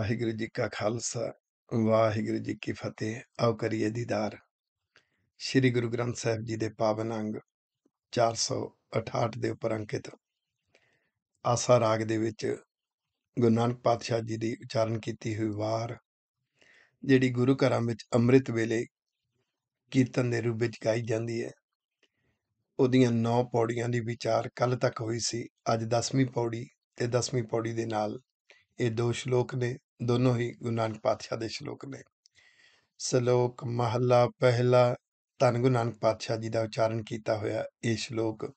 ਵਾਹਿਗੁਰੂ ਜੀ ਕਾ ਖਾਲਸਾ ਵਾਹਿਗੁਰੂ ਜੀ ਕੀ ਫਤਿਹ ਆਉ ਕਰੀਏ ਦੀਦਾਰ ਸ੍ਰੀ ਗੁਰੂ ਗ੍ਰੰਥ ਸਾਹਿਬ ਜੀ ਦੇ ਪਾਵਨ ਅੰਗ 468 ਦੇ ਉਪਰ ਅੰਕਿਤ ਆਸਾ ਰਾਗ ਦੇ ਵਿੱਚ ਗੁਰੂ ਨਾਨਕ ਪਾਤਸ਼ਾਹ ਜੀ ਦੀ ਉਚਾਰਨ ਕੀਤੀ ਹੋਈ ਵਾਰ ਜਿਹੜੀ ਗੁਰੂ ਘਰਾਂ ਵਿੱਚ ਅੰਮ੍ਰਿਤ ਵੇਲੇ ਕੀਰਤਨ ਦੇ ਰੂਪ ਵਿੱਚ ਗਾਈ ਜਾਂਦੀ ਹੈ ਉਹਦੀਆਂ ਨੌ ਪੌੜੀਆਂ ਦੀ ਵਿਚਾਰ ਕੱਲ ਤੱਕ ਹੋਈ ਸੀ ਅੱਜ 10ਵੀਂ ਪੌੜੀ ਤੇ 10ਵੀਂ ਪੌੜੀ ਦੇ ਨਾਲ ਇਹ ਦੋ ਸ਼ਲੋਕ ਨੇ ਦੋਨੋਂ ਹੀ ਗੁਰੂ ਨਾਨਕ ਪਾਤਸ਼ਾਹ ਦੇ ਸ਼ਲੋਕ ਨੇ ਸ਼ਲੋਕ ਮਹਲਾ ਪਹਿਲਾ ਤਨ ਗੁਰੂ ਨਾਨਕ ਪਾਤਸ਼ਾਹ ਜੀ ਦਾ ਉਚਾਰਨ ਕੀਤਾ ਹੋਇਆ ਇਹ ਸ਼ਲੋਕ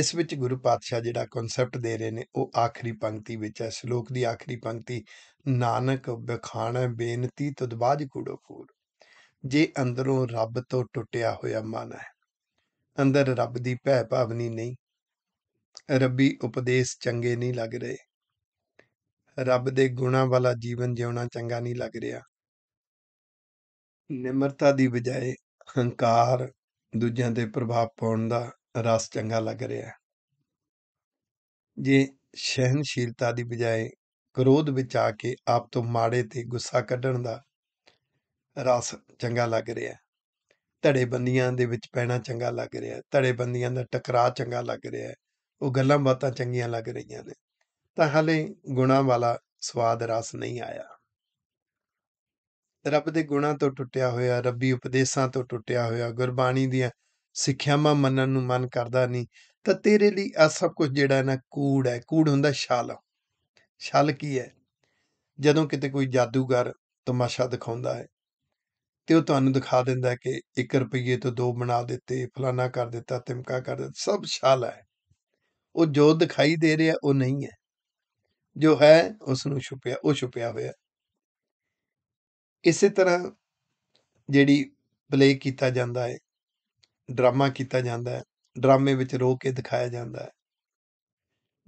ਇਸ ਵਿੱਚ ਗੁਰੂ ਪਾਤਸ਼ਾਹ ਜਿਹੜਾ ਕਨਸੈਪਟ ਦੇ ਰਹੇ ਨੇ ਉਹ ਆਖਰੀ ਪੰਕਤੀ ਵਿੱਚ ਹੈ ਸ਼ਲੋਕ ਦੀ ਆਖਰੀ ਪੰਕਤੀ ਨਾਨਕ ਬਖਾਣ ਬੇਨਤੀ ਤਦਬਾਜ ਕੂੜੋ ਕੂੜ ਜੇ ਅੰਦਰੋਂ ਰੱਬ ਤੋਂ ਟੁੱਟਿਆ ਹੋਇਆ ਮਨ ਹੈ ਅੰਦਰ ਰੱਬ ਦੀ ਭੈ ਭਾਵਨੀ ਨਹੀਂ ਰੱਬੀ ਉਪਦੇਸ਼ ਚੰਗੇ ਨਹੀਂ ਲੱਗ ਰਹੇ ਰੱਬ ਦੇ ਗੁਣਾ ਵਾਲਾ ਜੀਵਨ ਜਿਉਣਾ ਚੰਗਾ ਨਹੀਂ ਲੱਗ ਰਿਹਾ ਨਿਮਰਤਾ ਦੀ ਬਜਾਏ ਹੰਕਾਰ ਦੂਜਿਆਂ ਤੇ ਪ੍ਰਭਾਵ ਪਾਉਣ ਦਾ ਰਸ ਚੰਗਾ ਲੱਗ ਰਿਹਾ ਹੈ ਜੇ ਸਹਿਨਸ਼ੀਲਤਾ ਦੀ ਬਜਾਏ ਕ੍ਰੋਧ ਵਿੱਚ ਆ ਕੇ ਆਪ ਤੋਂ ਮਾੜੇ ਤੇ ਗੁੱਸਾ ਕੱਢਣ ਦਾ ਰਸ ਚੰਗਾ ਲੱਗ ਰਿਹਾ ਹੈ ਬੰਦੀਆਂ ਦੇ ਵਿੱਚ ਪੈਣਾ ਚੰਗਾ ਲੱਗ ਰਿਹਾ ਹੈ ਬੰਦੀਆਂ ਦਾ ਟਕਰਾਅ ਚੰਗਾ ਲੱਗ ਰਿਹਾ ਹੈ ਉਹ ਗੱਲਾਂ ਬਾਤਾਂ ਚੰਗੀਆਂ ਲੱਗ ਰਹੀਆਂ ਨੇ ਤਾਂ ਹਲੇ ਗੁਣਾ ਵਾਲਾ ਸਵਾਦ ਰਸ ਨਹੀਂ ਆਇਆ ਰੱਬ ਦੇ ਗੁਣਾ ਤੋਂ ਟੁੱਟਿਆ ਹੋਇਆ ਰੱਬੀ ਉਪਦੇਸ਼ਾਂ ਤੋਂ ਟੁੱਟਿਆ ਹੋਇਆ ਗੁਰਬਾਣੀ ਦੀਆਂ ਸਿੱਖਿਆਵਾਂ ਮੰਨਣ ਨੂੰ ਮਨ ਕਰਦਾ ਨਹੀਂ ਤਾਂ ਤੇਰੇ ਲਈ ਆ ਸਭ ਕੁਝ ਜਿਹੜਾ ਨਾ ਕੂੜ ਹੈ ਕੂੜ ਹੁੰਦਾ ਛਲ ਛਲ ਕੀ ਹੈ ਜਦੋਂ ਕਿਤੇ ਕੋਈ ਜਾਦੂਗਰ ਤਮਾਸ਼ਾ ਦਿਖਾਉਂਦਾ ਹੈ ਤੇ ਉਹ ਤੁਹਾਨੂੰ ਦਿਖਾ ਦਿੰਦਾ ਕਿ 1 ਰੁਪਏ ਤੋਂ 2 ਬਣਾ ਦਿੱਤੇ ਫਲਾਣਾ ਕਰ ਦਿੱਤਾ ਤਿਮਕਾ ਕਰ ਦਿੱਤਾ ਸਭ ਛਲ ਹੈ ਉਹ ਜੋ ਦਿਖਾਈ ਦੇ ਰਿਹਾ ਉਹ ਨਹੀਂ ਹੈ ਜੋ ਹੈ ਉਸ ਨੂੰ ਛੁਪਿਆ ਉਹ ਛੁਪਿਆ ਹੋਇਆ ਇਸੇ ਤਰ੍ਹਾਂ ਜਿਹੜੀ ਪਲੇ ਕੀਤਾ ਜਾਂਦਾ ਹੈ ਡਰਾਮਾ ਕੀਤਾ ਜਾਂਦਾ ਹੈ ਡਰਾਮੇ ਵਿੱਚ ਰੋ ਕੇ ਦਿਖਾਇਆ ਜਾਂਦਾ ਹੈ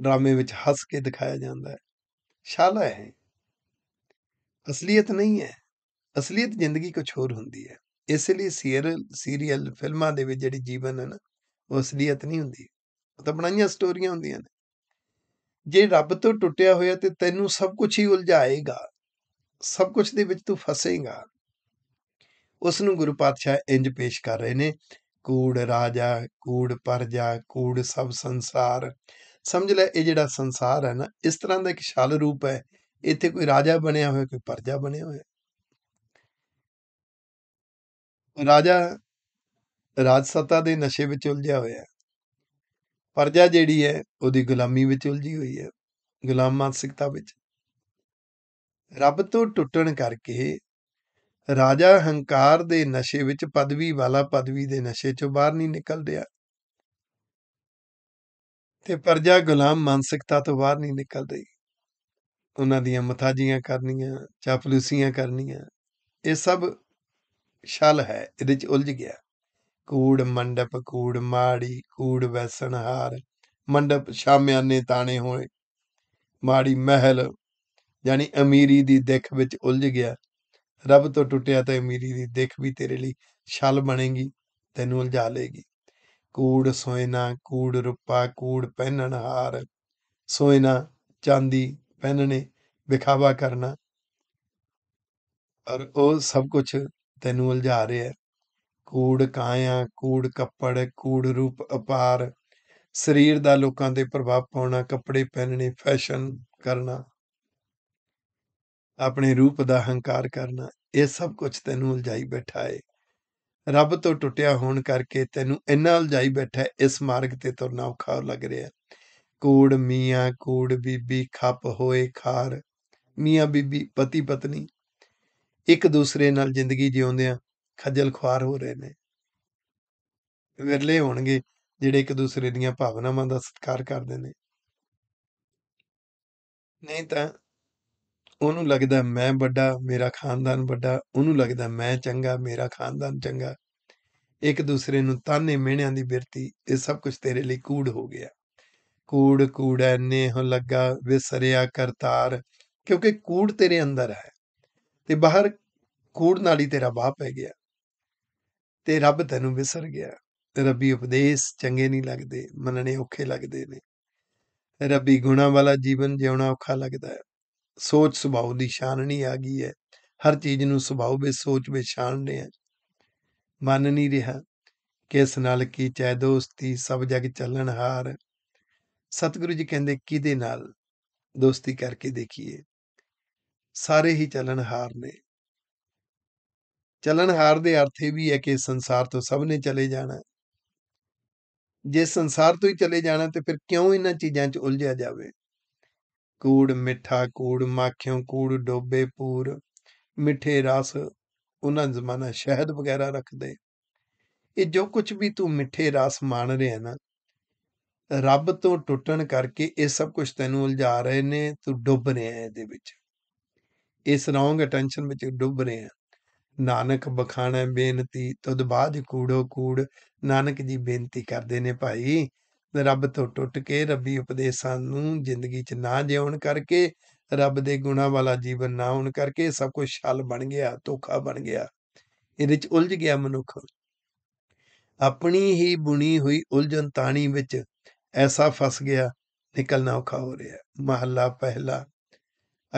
ਡਰਾਮੇ ਵਿੱਚ ਹੱਸ ਕੇ ਦਿਖਾਇਆ ਜਾਂਦਾ ਹੈ ਸ਼ਾਲਾ ਹੈ ਅਸਲੀਅਤ ਨਹੀਂ ਹੈ ਅਸਲੀਅਤ ਜ਼ਿੰਦਗੀ ਕੁਝ ਹੋਰ ਹੁੰਦੀ ਹੈ ਇਸ ਲਈ ਸੀਰੀਅਲ ਸੀਰੀਅਲ ਫਿਲਮਾਂ ਦੇ ਵਿੱਚ ਜਿਹੜੀ ਜੀਵਨ ਹੈ ਨਾ ਉਹ ਅਸਲੀਅਤ ਨਹੀਂ ਹੁੰਦੀ ਉਹ ਤਾਂ ਬਣਾਈਆਂ ਸਟੋਰੀਆਂ ਹੁੰਦੀਆਂ ਨੇ ਜੇ ਰੱਬ ਤੋਂ ਟੁੱਟਿਆ ਹੋਇਆ ਤੇ ਤੈਨੂੰ ਸਭ ਕੁਝ ਹੀ ਉਲਝਾਏਗਾ ਸਭ ਕੁਝ ਦੇ ਵਿੱਚ ਤੂੰ ਫਸੇਗਾ ਉਸ ਨੂੰ ਗੁਰੂ ਪਾਤਸ਼ਾਹ ਇੰਜ ਪੇਸ਼ ਕਰ ਰਹੇ ਨੇ ਕੂੜ ਰਾਜਾ ਕੂੜ ਪਰਜਾ ਕੂੜ ਸਭ ਸੰਸਾਰ ਸਮਝ ਲੈ ਇਹ ਜਿਹੜਾ ਸੰਸਾਰ ਹੈ ਨਾ ਇਸ ਤਰ੍ਹਾਂ ਦਾ ਇੱਕ ਛਲ ਰੂਪ ਹੈ ਇੱਥੇ ਕੋਈ ਰਾਜਾ ਬਣਿਆ ਹੋਇਆ ਕੋਈ ਪਰਜਾ ਬਣਿਆ ਹੋਇਆ ਰਾਜਾ ਰਾਜ ਸੱਤਾ ਦੇ ਨਸ਼ੇ ਵਿੱਚ ਉਲਝਿਆ ਹੋਇਆ ਪਰਜਾ ਜਿਹੜੀ ਹੈ ਉਹਦੀ ਗੁਲਾਮੀ ਵਿੱਚ ਉਲਝੀ ਹੋਈ ਹੈ ਗੁਲਾਮ ਮਾਨਸਿਕਤਾ ਵਿੱਚ ਰੱਬ ਤੋਂ ਟੁੱਟਣ ਕਰਕੇ ਰਾਜਾ ਹੰਕਾਰ ਦੇ ਨਸ਼ੇ ਵਿੱਚ ਪਦਵੀ ਵਾਲਾ ਪਦਵੀ ਦੇ ਨਸ਼ੇ ਚੋਂ ਬਾਹਰ ਨਹੀਂ ਨਿਕਲਦਿਆ ਤੇ ਪਰਜਾ ਗੁਲਾਮ ਮਾਨਸਿਕਤਾ ਤੋਂ ਬਾਹਰ ਨਹੀਂ ਨਿਕਲ ਰਹੀ ਉਹਨਾਂ ਦੀਆਂ ਮਥਾਜੀਆਂ ਕਰਨੀਆਂ ਚਾਪਲੂਸੀਆਂ ਕਰਨੀਆਂ ਇਹ ਸਭ ਛਲ ਹੈ ਇਹਦੇ ਚ ਉਲਝ ਗਿਆ ਕੂੜ ਮੰਡਪ ਕੂੜ ਮਾੜੀ ਕੂੜ ਹਾਰ ਮੰਡਪ ਸ਼ਾਮਿਆਨੇ ਤਾਣੇ ਹੋਏ ਮਾੜੀ ਮਹਿਲ ਯਾਨੀ ਅਮੀਰੀ ਦੀ ਦਿੱਖ ਵਿੱਚ ਉਲਝ ਗਿਆ ਰੱਬ ਤੋਂ ਟੁੱਟਿਆ ਤਾਂ ਅਮੀਰੀ ਦੀ ਦੇਖ ਵੀ ਤੇਰੇ ਲਈ ਛਲ ਬਣੇਗੀ ਤੈਨੂੰ ਉਲਝਾ ਲੇਗੀ ਕੂੜ ਸੋਇਨਾ ਕੂੜ ਰੁਪਾ ਕੂੜ ਪਹਿਨਣ ਹਾਰ ਸੋਇਨਾ ਚਾਂਦੀ ਪਹਿਨਣੇ ਵਿਖਾਵਾ ਕਰਨਾ ਔਰ ਉਹ ਸਭ ਕੁਝ ਤੈਨੂੰ ਉਲਝਾ ਰਿਹਾ ਕੂੜ ਕਾਇਆ ਕੂੜ ਕੱਪੜ ਕੂੜ ਰੂਪ ਅਪਾਰ ਸਰੀਰ ਦਾ ਲੋਕਾਂ ਤੇ ਪ੍ਰਭਾਵ ਪਾਉਣਾ ਕੱਪੜੇ ਪਹਿਨਣੇ ਫੈਸ਼ਨ ਕਰਨਾ ਆਪਣੇ ਰੂਪ ਦਾ ਹੰਕਾਰ ਕਰਨਾ ਇਹ ਸਭ ਕੁਝ ਤੈਨੂੰ ਉਲਝਾਈ ਬੈਠਾ ਏ ਰੱਬ ਤੋਂ ਟੁੱਟਿਆ ਹੋਣ ਕਰਕੇ ਤੈਨੂੰ ਇੰਨਾ ਉਲਝਾਈ ਬੈਠਾ ਇਸ ਮਾਰਗ ਤੇ ਤੁਰਨਾ ਔਖਾ ਲੱਗ ਰਿਹਾ ਕੋੜ ਮੀਆਂ ਕੋੜ ਬੀਬੀ ਖੱਪ ਹੋਏ ਖਾਰ ਮੀਆਂ ਬੀਬੀ ਪਤੀ ਪਤਨੀ ਇੱਕ ਦੂਸਰੇ ਨਾਲ ਜ਼ਿੰਦਗੀ ਜਿਉਂਦੇ ਆ ਖੱਜਲ ਖੁਆਰ ਹੋ ਰਹੇ ਨੇ ਵਿਰਲੇ ਹੋਣਗੇ ਜਿਹੜੇ ਇੱਕ ਦੂਸਰੇ ਦੀਆਂ ਭਾਵਨਾਵਾਂ ਦਾ ਸਤਿਕਾਰ ਕਰਦੇ ਨੇ ਨਹੀਂ ਤਾਂ ਉਹਨੂੰ ਲੱਗਦਾ ਮੈਂ ਵੱਡਾ ਮੇਰਾ ਖਾਨਦਾਨ ਵੱਡਾ ਉਹਨੂੰ ਲੱਗਦਾ ਮੈਂ ਚੰਗਾ ਮੇਰਾ ਖਾਨਦਾਨ ਚੰਗਾ ਇੱਕ ਦੂਸਰੇ ਨੂੰ ਤਾਨੇ ਮਿਹਣਿਆਂ ਦੀ ਬਿਰਤੀ ਇਹ ਸਭ ਕੁਝ ਤੇਰੇ ਲਈ ਕੂੜ ਹੋ ਗਿਆ ਕੂੜ ਕੂੜੈ ਨੇਹ ਲੱਗਾ ਵਿਸਰਿਆ ਕਰਤਾਰ ਕਿਉਂਕਿ ਕੂੜ ਤੇਰੇ ਅੰਦਰ ਹੈ ਤੇ ਬਾਹਰ ਕੂੜ ਨਾਲ ਹੀ ਤੇਰਾ ਬਾਪ ਪੈ ਗਿਆ ਤੇ ਰੱਬ ਤੈਨੂੰ ਵਿਸਰ ਗਿਆ ਰੱਬੀ ਉਪਦੇਸ਼ ਚੰਗੇ ਨਹੀਂ ਲੱਗਦੇ ਮੰਨਣੇ ਔਖੇ ਲੱਗਦੇ ਨੇ ਰੱਬੀ ਗੁਣਾ ਵਾਲਾ ਜੀਵਨ ਜਿਉਣਾ ਔਖਾ ਲੱਗਦਾ ਹੈ ਸੋਚ ਸੁਭਾਅ ਦੀ ਛਾਣਨੀ ਆ ਗਈ ਹੈ ਹਰ ਚੀਜ਼ ਨੂੰ ਸੁਭਾਅ ਵਿੱਚ ਸੋਚ ਵਿੱਚ ਛਾਣਨੇ ਆ ਮੰਨ ਨਹੀਂ ਰਿਹਾ ਕਿਸ ਨਾਲ ਕੀ ਚੈ ਦੋਸਤੀ ਸਭ ਜਗ ਚੱਲਣ ਹਾਰ ਸਤਿਗੁਰੂ ਜੀ ਕਹਿੰਦੇ ਕਿਹਦੇ ਨਾਲ ਦੋਸਤੀ ਕਰਕੇ ਦੇਖੀਏ ਸਾਰੇ ਹੀ ਚੱਲਣ ਹਾਰ ਨੇ ਚੱਲਣ ਹਾਰ ਦੇ ਅਰਥ ਇਹ ਵੀ ਹੈ ਕਿ ਸੰਸਾਰ ਤੋਂ ਸਭ ਨੇ ਚਲੇ ਜਾਣਾ ਜੇ ਸੰਸਾਰ ਤੋਂ ਹੀ ਚਲੇ ਜਾਣਾ ਤੇ ਫਿਰ ਕਿਉਂ ਇਹਨਾਂ ਚੀਜ਼ਾਂ 'ਚ ਉਲਝਿਆ ਜਾਵੇ ਕੂੜ ਮਿੱਠਾ ਕੂੜ ਮਾਖਿਓ ਕੂੜ ਡੋਬੇ ਪੂਰ ਮਿੱਠੇ ਰਸ ਉਹਨਾਂ ਜ਼ਮਾਨਾ ਸ਼ਹਿਦ ਵਗੈਰਾ ਰੱਖਦੇ ਇਹ ਜੋ ਕੁਝ ਵੀ ਤੂੰ ਮਿੱਠੇ ਰਸ ਮੰਨ ਰਿਹਾ ਨਾ ਰੱਬ ਤੋਂ ਟੁੱਟਣ ਕਰਕੇ ਇਹ ਸਭ ਕੁਝ ਤੈਨੂੰ ਉਲਝਾ ਰਹੇ ਨੇ ਤੂੰ ਡੁੱਬ ਰਿਹਾ ਹੈ ਇਹਦੇ ਵਿੱਚ ਇਸ ਰੌਂਗ ਅਟੈਂਸ਼ਨ ਵਿੱਚ ਡੁੱਬ ਰਿਹਾ ਨਾਨਕ ਬਖਾਣਾ ਬੇਨਤੀ ਤਦ ਬਾਅਦ ਕੂੜੋ ਕੂੜ ਨਾਨਕ ਜੀ ਬੇਨਤੀ ਕਰਦੇ ਨੇ ਭਾਈ ਰੱਬ ਤੋਂ ਟੁੱਟ ਕੇ ਰੱਬੀ ਉਪਦੇਸ਼ਾਂ ਨੂੰ ਜ਼ਿੰਦਗੀ 'ਚ ਨਾ ਜਿਉਣ ਕਰਕੇ ਰੱਬ ਦੇ ਗੁਣਾ ਵਾਲਾ ਜੀਵਨ ਨਾ ਹੋਣ ਕਰਕੇ ਸਭ ਕੁਝ ਛਲ ਬਣ ਗਿਆ ਧੋਖਾ ਬਣ ਗਿਆ ਇਹਦੇ 'ਚ ਉਲਝ ਗਿਆ ਮਨੁੱਖ ਆਪਣੀ ਹੀ ਬੁਣੀ ਹੋਈ ਉਲਝਣ ਤਾਣੀ ਵਿੱਚ ਐਸਾ ਫਸ ਗਿਆ ਨਿਕਲਣਾ ਔਖਾ ਹੋ ਰਿਹਾ ਮਹੱਲਾ ਪਹਿਲਾ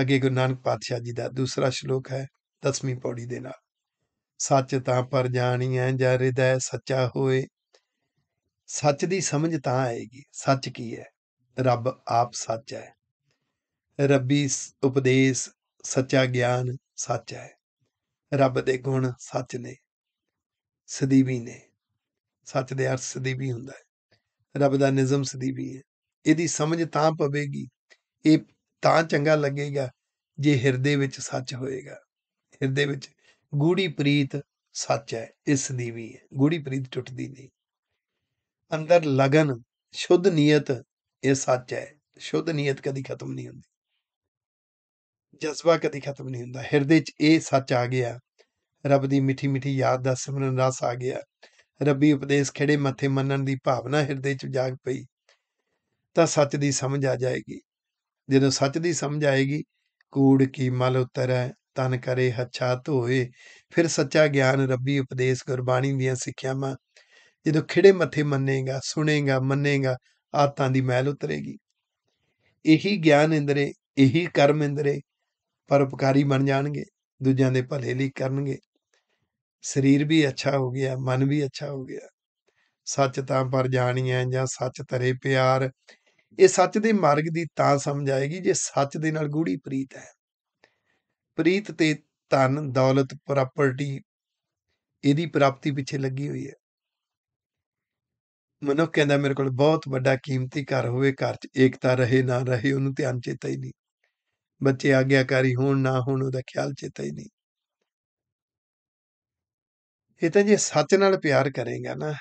ਅੱਗੇ ਗੁਰੂ ਨਾਨਕ ਪਾਤਸ਼ਾਹ ਜੀ ਦਾ ਦੂਸਰਾ ਸ਼ਲੋਕ ਹੈ 10ਵੀਂ ਪੌੜੀ ਦੇ ਨਾਲ ਸੱਚ ਤਾਂ ਪਰ ਜਾਣੀਐ ਜਾਂ ਹਿਰਦੈ ਸੱਚਾ ਹੋਏ ਸੱਚ ਦੀ ਸਮਝ ਤਾਂ ਆਏਗੀ ਸੱਚ ਕੀ ਹੈ ਰੱਬ ਆਪ ਸੱਚ ਹੈ ਰੱਬੀ ਉਪਦੇਸ਼ ਸੱਚਾ ਗਿਆਨ ਸੱਚ ਹੈ ਰੱਬ ਦੇ ਗੁਣ ਸੱਚ ਨੇ ਸਦੀਵੀ ਨੇ ਸੱਚ ਦੇ ਅਰਥ ਸਦੀਵੀ ਹੁੰਦਾ ਹੈ ਰੱਬ ਦਾ ਨਿਜ਼ਮ ਸਦੀਵੀ ਹੈ ਇਹਦੀ ਸਮਝ ਤਾਂ ਪਵੇਗੀ ਇਹ ਤਾਂ ਚੰਗਾ ਲੱਗੇਗਾ ਜੇ ਹਿਰਦੇ ਵਿੱਚ ਸੱਚ ਹੋਏਗਾ ਹਿਰਦੇ ਵਿੱਚ ਗੂੜੀ ਪ੍ਰੀਤ ਸੱਚ ਹੈ ਇਸ ਦੀ ਵੀ ਹੈ ਗੂੜੀ ਪ੍ਰੀਤ ਟੁੱਟਦੀ ਨਹੀਂ ਅੰਦਰ ਲਗਨ ਸ਼ੁੱਧ ਨੀਅਤ ਇਹ ਸੱਚ ਹੈ ਸ਼ੁੱਧ ਨੀਅਤ ਕਦੀ ਖਤਮ ਨਹੀਂ ਹੁੰਦੀ ਜਜ਼ਬਾ ਕਦੀ ਖਤਮ ਨਹੀਂ ਹੁੰਦਾ ਹਿਰਦੇ 'ਚ ਇਹ ਸੱਚ ਆ ਗਿਆ ਰੱਬ ਦੀ ਮਿੱਠੀ ਮਿੱਠੀ ਯਾਦ ਦਾ ਸਿਮਰਨ ਰਸ ਆ ਗਿਆ ਰੱਬੀ ਉਪਦੇਸ਼ ਖੜੇ ਮੱਥੇ ਮੰਨਣ ਦੀ ਭਾਵਨਾ ਹਿਰਦੇ 'ਚ ਜਾਗ ਪਈ ਤਾਂ ਸੱਚ ਦੀ ਸਮਝ ਆ ਜਾਏਗੀ ਜਦੋਂ ਸੱਚ ਦੀ ਸਮਝ ਆਏਗੀ ਕੂੜ ਕੀ ਮਲ ਉਤਰੈ ਤਨ ਕਰੇ ਹੱਛਾ ਧੋਏ ਫਿਰ ਸੱਚਾ ਗਿਆਨ ਰੱਬੀ ਉਪਦੇਸ਼ ਗੁਰਬਾਣੀ ਦੀਆਂ ਸਿੱਖਿਆਵਾਂ ਜਦੋਂ ਖਿੜੇ ਮੱਥੇ ਮੰਨੇਗਾ ਸੁਣੇਗਾ ਮੰਨੇਗਾ ਆਤਾਂ ਦੀ ਮਹਿਲ ਉਤਰੇਗੀ ਇਹੀ ਗਿਆਨ ਇੰਦਰੇ ਇਹੀ ਕਰਮ ਇੰਦਰੇ ਪਰਉਪਕਾਰੀ ਬਣ ਜਾਣਗੇ ਦੂਜਿਆਂ ਦੇ ਭਲੇ ਲਈ ਕਰਨਗੇ ਸਰੀਰ ਵੀ ਅੱਛਾ ਹੋ ਗਿਆ ਮਨ ਵੀ ਅੱਛਾ ਹੋ ਗਿਆ ਸੱਚ ਤਾਂ ਪਰ ਜਾਣੀਐ ਜਾਂ ਸੱਚ ਤਰੇ ਪਿਆਰ ਇਹ ਸੱਚ ਦੇ ਮਾਰਗ ਦੀ ਤਾਂ ਸਮਝ ਆਏਗੀ ਜੇ ਸੱਚ ਦੇ ਨਾਲ ਗੂੜੀ ਪ੍ਰੀਤ ਹੈ ਪ੍ਰੀਤ ਤੇ ਧਨ ਦੌਲਤ ਪ੍ਰਾਪਰਟੀ ਇਹਦੀ ਪ੍ਰਾਪਤੀ ਪਿੱਛੇ ਲੱਗੀ ਹੋਈ ਹੈ ਮਨੁੱਖ ਕਹਿੰਦਾ ਮੇਰੇ ਕੋਲ ਬਹੁਤ ਵੱਡਾ ਕੀਮਤੀ ਘਰ ਹੋਵੇ ਘਰ 'ਚ ਏਕਤਾ ਰਹੇ ਨਾ ਰਹੇ ਉਹਨੂੰ ਧਿਆਨ ਚੇਤਾ ਹੀ ਨਹੀਂ ਬੱਚੇ ਆਗਿਆਕਾਰੀ ਹੋਣ ਨਾ ਹੋਣ ਉਹਦਾ ਖਿਆਲ ਚੇਤਾ ਹੀ ਨਹੀਂ ਇਹ ਤਾਂ ਜੇ ਸੱਚ ਨਾਲ ਪਿਆਰ ਕਰੇਗਾ ਨਾ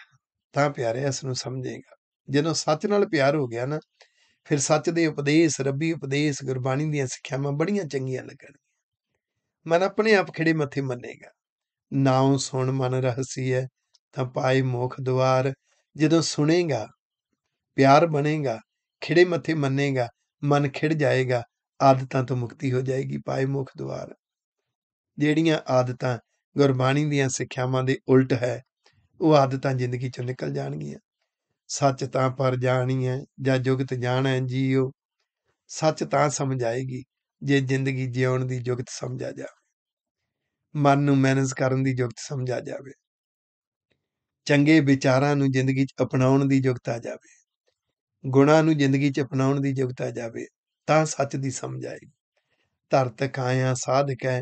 ਤਾਂ ਪਿਆਰੇ ਇਸ ਨੂੰ ਸਮਝੇਗਾ ਜਦੋਂ ਸੱਚ ਨਾਲ ਪਿਆਰ ਹੋ ਗਿਆ ਨਾ ਫਿਰ ਸੱਚ ਦੇ ਉਪਦੇਸ਼ ਰੱਬੀ ਉਪਦੇਸ਼ ਗੁਰਬਾਣੀ ਦੀਆਂ ਸਿੱਖਿਆਵਾਂ ਬੜੀਆਂ ਚੰਗੀਆਂ ਲੱਗਣਗੀਆਂ ਮਨ ਆਪਣੇ ਆਪ ਖੜੇ ਮੱਥੇ ਮੰਨੇਗਾ ਨਾਉ ਸੁਣ ਮਨ ਰਹਸੀ ਹੈ ਤਾਂ ਪਾਏ ਮੁਖ ਦਵਾਰ ਜਦੋਂ ਸੁਣੇਗਾ ਪਿਆਰ ਬਣੇਗਾ ਖਿੜੇ ਮੱਥੇ ਮੰਨੇਗਾ ਮਨ ਖਿੜ ਜਾਏਗਾ ਆਦਤਾਂ ਤੋਂ ਮੁਕਤੀ ਹੋ ਜਾਏਗੀ ਪਾਏ ਮੁਖ ਦੁਆਰ ਜਿਹੜੀਆਂ ਆਦਤਾਂ ਗੁਰਬਾਣੀ ਦੀਆਂ ਸਿੱਖਿਆਵਾਂ ਦੇ ਉਲਟ ਹੈ ਉਹ ਆਦਤਾਂ ਜ਼ਿੰਦਗੀ ਚੋਂ ਨਿਕਲ ਜਾਣਗੀਆਂ ਸੱਚ ਤਾਂ ਪਰ ਜਾਣੀ ਹੈ ਜਾਂ ਜੁਗਤ ਜਾਣੈ ਜੀਓ ਸੱਚ ਤਾਂ ਸਮਝ ਆਏਗੀ ਜੇ ਜ਼ਿੰਦਗੀ ਜਿਉਣ ਦੀ ਜੁਗਤ ਸਮਝਾ ਜਾਵੇ ਮਨ ਨੂੰ ਮੈਨੇਜ ਕਰਨ ਦੀ ਜੁਗਤ ਸਮਝਾ ਜਾਵੇ ਚੰਗੇ ਵਿਚਾਰਾਂ ਨੂੰ ਜ਼ਿੰਦਗੀ 'ਚ ਅਪਣਾਉਣ ਦੀ ਯੋਗਤਾ ਜਾਵੇ ਗੁਣਾਂ ਨੂੰ ਜ਼ਿੰਦਗੀ 'ਚ ਅਪਣਾਉਣ ਦੀ ਯੋਗਤਾ ਜਾਵੇ ਤਾਂ ਸੱਚ ਦੀ ਸਮਝ ਆਏਗੀ ਧਰਤਕ ਆਇਆ ਹੈ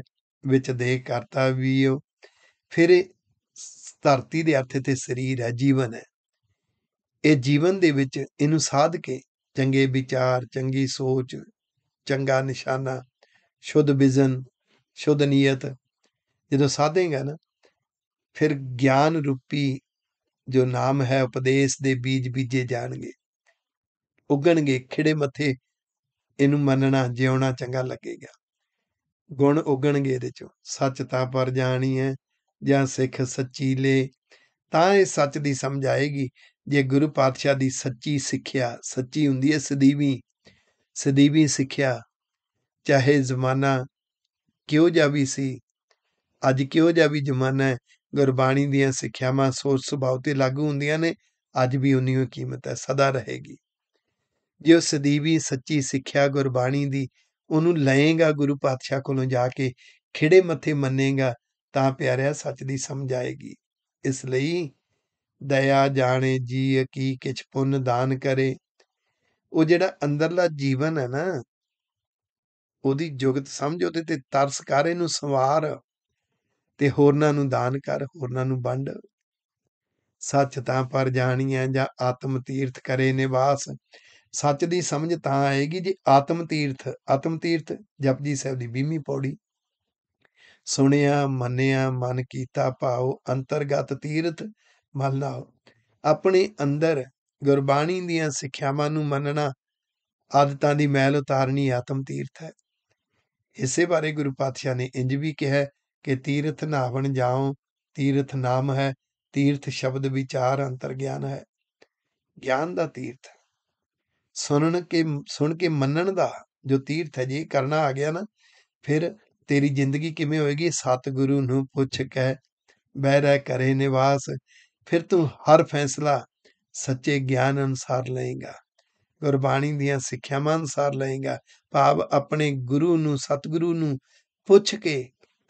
ਵਿੱਚ ਦੇ ਕਰਤਾ ਵੀ ਉਹ ਫਿਰ ਧਰਤੀ ਦੇ ਅਰਥ ਤੇ ਸਰੀਰ ਹੈ ਜੀਵਨ ਹੈ ਇਹ ਜੀਵਨ ਦੇ ਵਿੱਚ ਇਹਨੂੰ ਸਾਧ ਕੇ ਚੰਗੇ ਵਿਚਾਰ ਚੰਗੀ ਸੋਚ ਚੰਗਾ ਨਿਸ਼ਾਨਾ ਸ਼ੁੱਧ ਵਿਜ਼ਨ ਸ਼ੁੱਧ ਨੀਅਤ ਜਦੋਂ ਸਾਧੇਗਾ ਨਾ ਫਿਰ ਗਿਆਨ ਰੂਪੀ ਜੋ ਨਾਮ ਹੈ ਉਪਦੇਸ਼ ਦੇ ਬੀਜ ਬੀਜੇ ਜਾਣਗੇ ਉਗਣਗੇ ਖਿੜੇ ਮੱਥੇ ਇਹਨੂੰ ਮੰਨਣਾ ਜਿਉਣਾ ਚੰਗਾ ਲੱਗੇਗਾ ਗੁਣ ਉਗਣਗੇ ਇਹਦੇ ਚੋਂ ਸੱਚ ਤਾਂ ਪਰ ਜਾਣੀ ਹੈ ਜਾਂ ਸਿੱਖ ਸੱਚੀ ਲੇ ਤਾਂ ਇਹ ਸੱਚ ਦੀ ਸਮਝ ਆਏਗੀ ਜੇ ਗੁਰੂ ਪਾਤਸ਼ਾਹ ਦੀ ਸੱਚੀ ਸਿੱਖਿਆ ਸੱਚੀ ਹੁੰਦੀ ਹੈ ਸਦੀਵੀ ਸਦੀਵੀ ਸਿੱਖਿਆ ਚਾਹੇ ਜ਼ਮਾਨਾ ਕਿਉਂ ਜਾ ਵੀ ਸੀ ਅੱਜ ਕਿਉਂ ਜਾ ਵੀ ਜ਼ਮਾਨਾ ਹੈ ਗੁਰਬਾਣੀ ਦੀਆਂ ਸਿੱਖਿਆਵਾਂ ਸੋਚ ਸੁਭਾਅ ਤੇ ਲਾਗੂ ਹੁੰਦੀਆਂ ਨੇ ਅੱਜ ਵੀ ਉਨੀ ਹੀ ਕੀਮਤ ਹੈ ਸਦਾ ਰਹੇਗੀ ਜੇ ਉਹ ਸਦੀਵੀ ਸੱਚੀ ਸਿੱਖਿਆ ਗੁਰਬਾਣੀ ਦੀ ਉਹਨੂੰ ਲਏਗਾ ਗੁਰੂ ਪਾਤਸ਼ਾਹ ਕੋਲੋਂ ਜਾ ਕੇ ਖਿੜੇ ਮੱਥੇ ਮੰਨੇਗਾ ਤਾਂ ਪਿਆਰਿਆ ਸੱਚ ਦੀ ਸਮਝ ਆਏਗੀ ਇਸ ਲਈ ਦਇਆ ਜਾਣੇ ਜੀ ਕੀ ਕਿਛ ਪੁੰਨ ਦਾਨ ਕਰੇ ਉਹ ਜਿਹੜਾ ਅੰਦਰਲਾ ਜੀਵਨ ਹੈ ਨਾ ਉਹਦੀ ਜੁਗਤ ਸਮਝ ਉਹਦੇ ਤੇ ਤਰਸ ਕਰੇ ਨੂੰ ਸਵਾਰ ਤੇ ਹੋਰਨਾਂ ਨੂੰ ਦਾਨ ਕਰ ਹੋਰਨਾਂ ਨੂੰ ਵੰਡ ਸੱਚ ਤਾਂ ਪਰ ਐ ਜਾਂ ਆਤਮ ਤੀਰਥ ਕਰੇ ਨਿਵਾਸ ਸੱਚ ਦੀ ਸਮਝ ਤਾਂ ਆਏਗੀ ਜੇ ਆਤਮ ਤੀਰਥ ਆਤਮ ਤੀਰਥ ਜਪਜੀ ਸਾਹਿਬ ਦੀ 20ਵੀਂ ਪੌੜੀ ਸੁਣਿਆ ਮੰਨਿਆ ਮਨ ਕੀਤਾ ਭਾਉ ਅੰਤਰਗਤ ਤੀਰਥ ਮਨ ਲਾਓ ਆਪਣੇ ਅੰਦਰ ਗੁਰਬਾਣੀ ਦੀਆਂ ਸਿੱਖਿਆਵਾਂ ਨੂੰ ਮੰਨਣਾ ਆਦਤਾਂ ਦੀ ਮੈਲ ਉਤਾਰਨੀ ਆਤਮ ਤੀਰਥ ਹੈ ਇਸੇ ਬਾਰੇ ਗੁਰੂ ਪਾਤਸ਼ਾਹ ਨੇ ਇੰਜ ਵੀ ਕਿਹਾ ਕਿ ਤੀਰਥ ਨਾਵਣ ਜਾਉ ਤੀਰਥ ਨਾਮ ਹੈ ਤੀਰਥ ਸ਼ਬਦ ਵਿਚਾਰ ਅੰਤਰ ਗਿਆਨ ਹੈ ਗਿਆਨ ਦਾ ਤੀਰਥ ਸੁਣਨ ਕੇ ਸੁਣ ਕੇ ਮੰਨਣ ਦਾ ਜੋ ਤੀਰਥ ਹੈ ਜੀ ਕਰਨਾ ਆ ਗਿਆ ਨਾ ਫਿਰ ਤੇਰੀ ਜ਼ਿੰਦਗੀ ਕਿਵੇਂ ਹੋਏਗੀ ਸਤਿਗੁਰੂ ਨੂੰ ਪੁੱਛ ਕੇ ਬਹਿ ਰਹਿ ਕਰੇ ਨਿਵਾਸ ਫਿਰ ਤੂੰ ਹਰ ਫੈਸਲਾ ਸੱਚੇ ਗਿਆਨ ਅਨੁਸਾਰ ਲਏਗਾ ਗੁਰਬਾਣੀ ਦੀਆਂ ਸਿੱਖਿਆਵਾਂ ਅਨੁਸਾਰ ਲਏਗਾ ਭਾਵ ਆਪਣੇ ਗੁਰੂ ਨੂੰ ਸਤਿਗੁਰੂ ਨੂੰ ਪੁੱਛ ਕੇ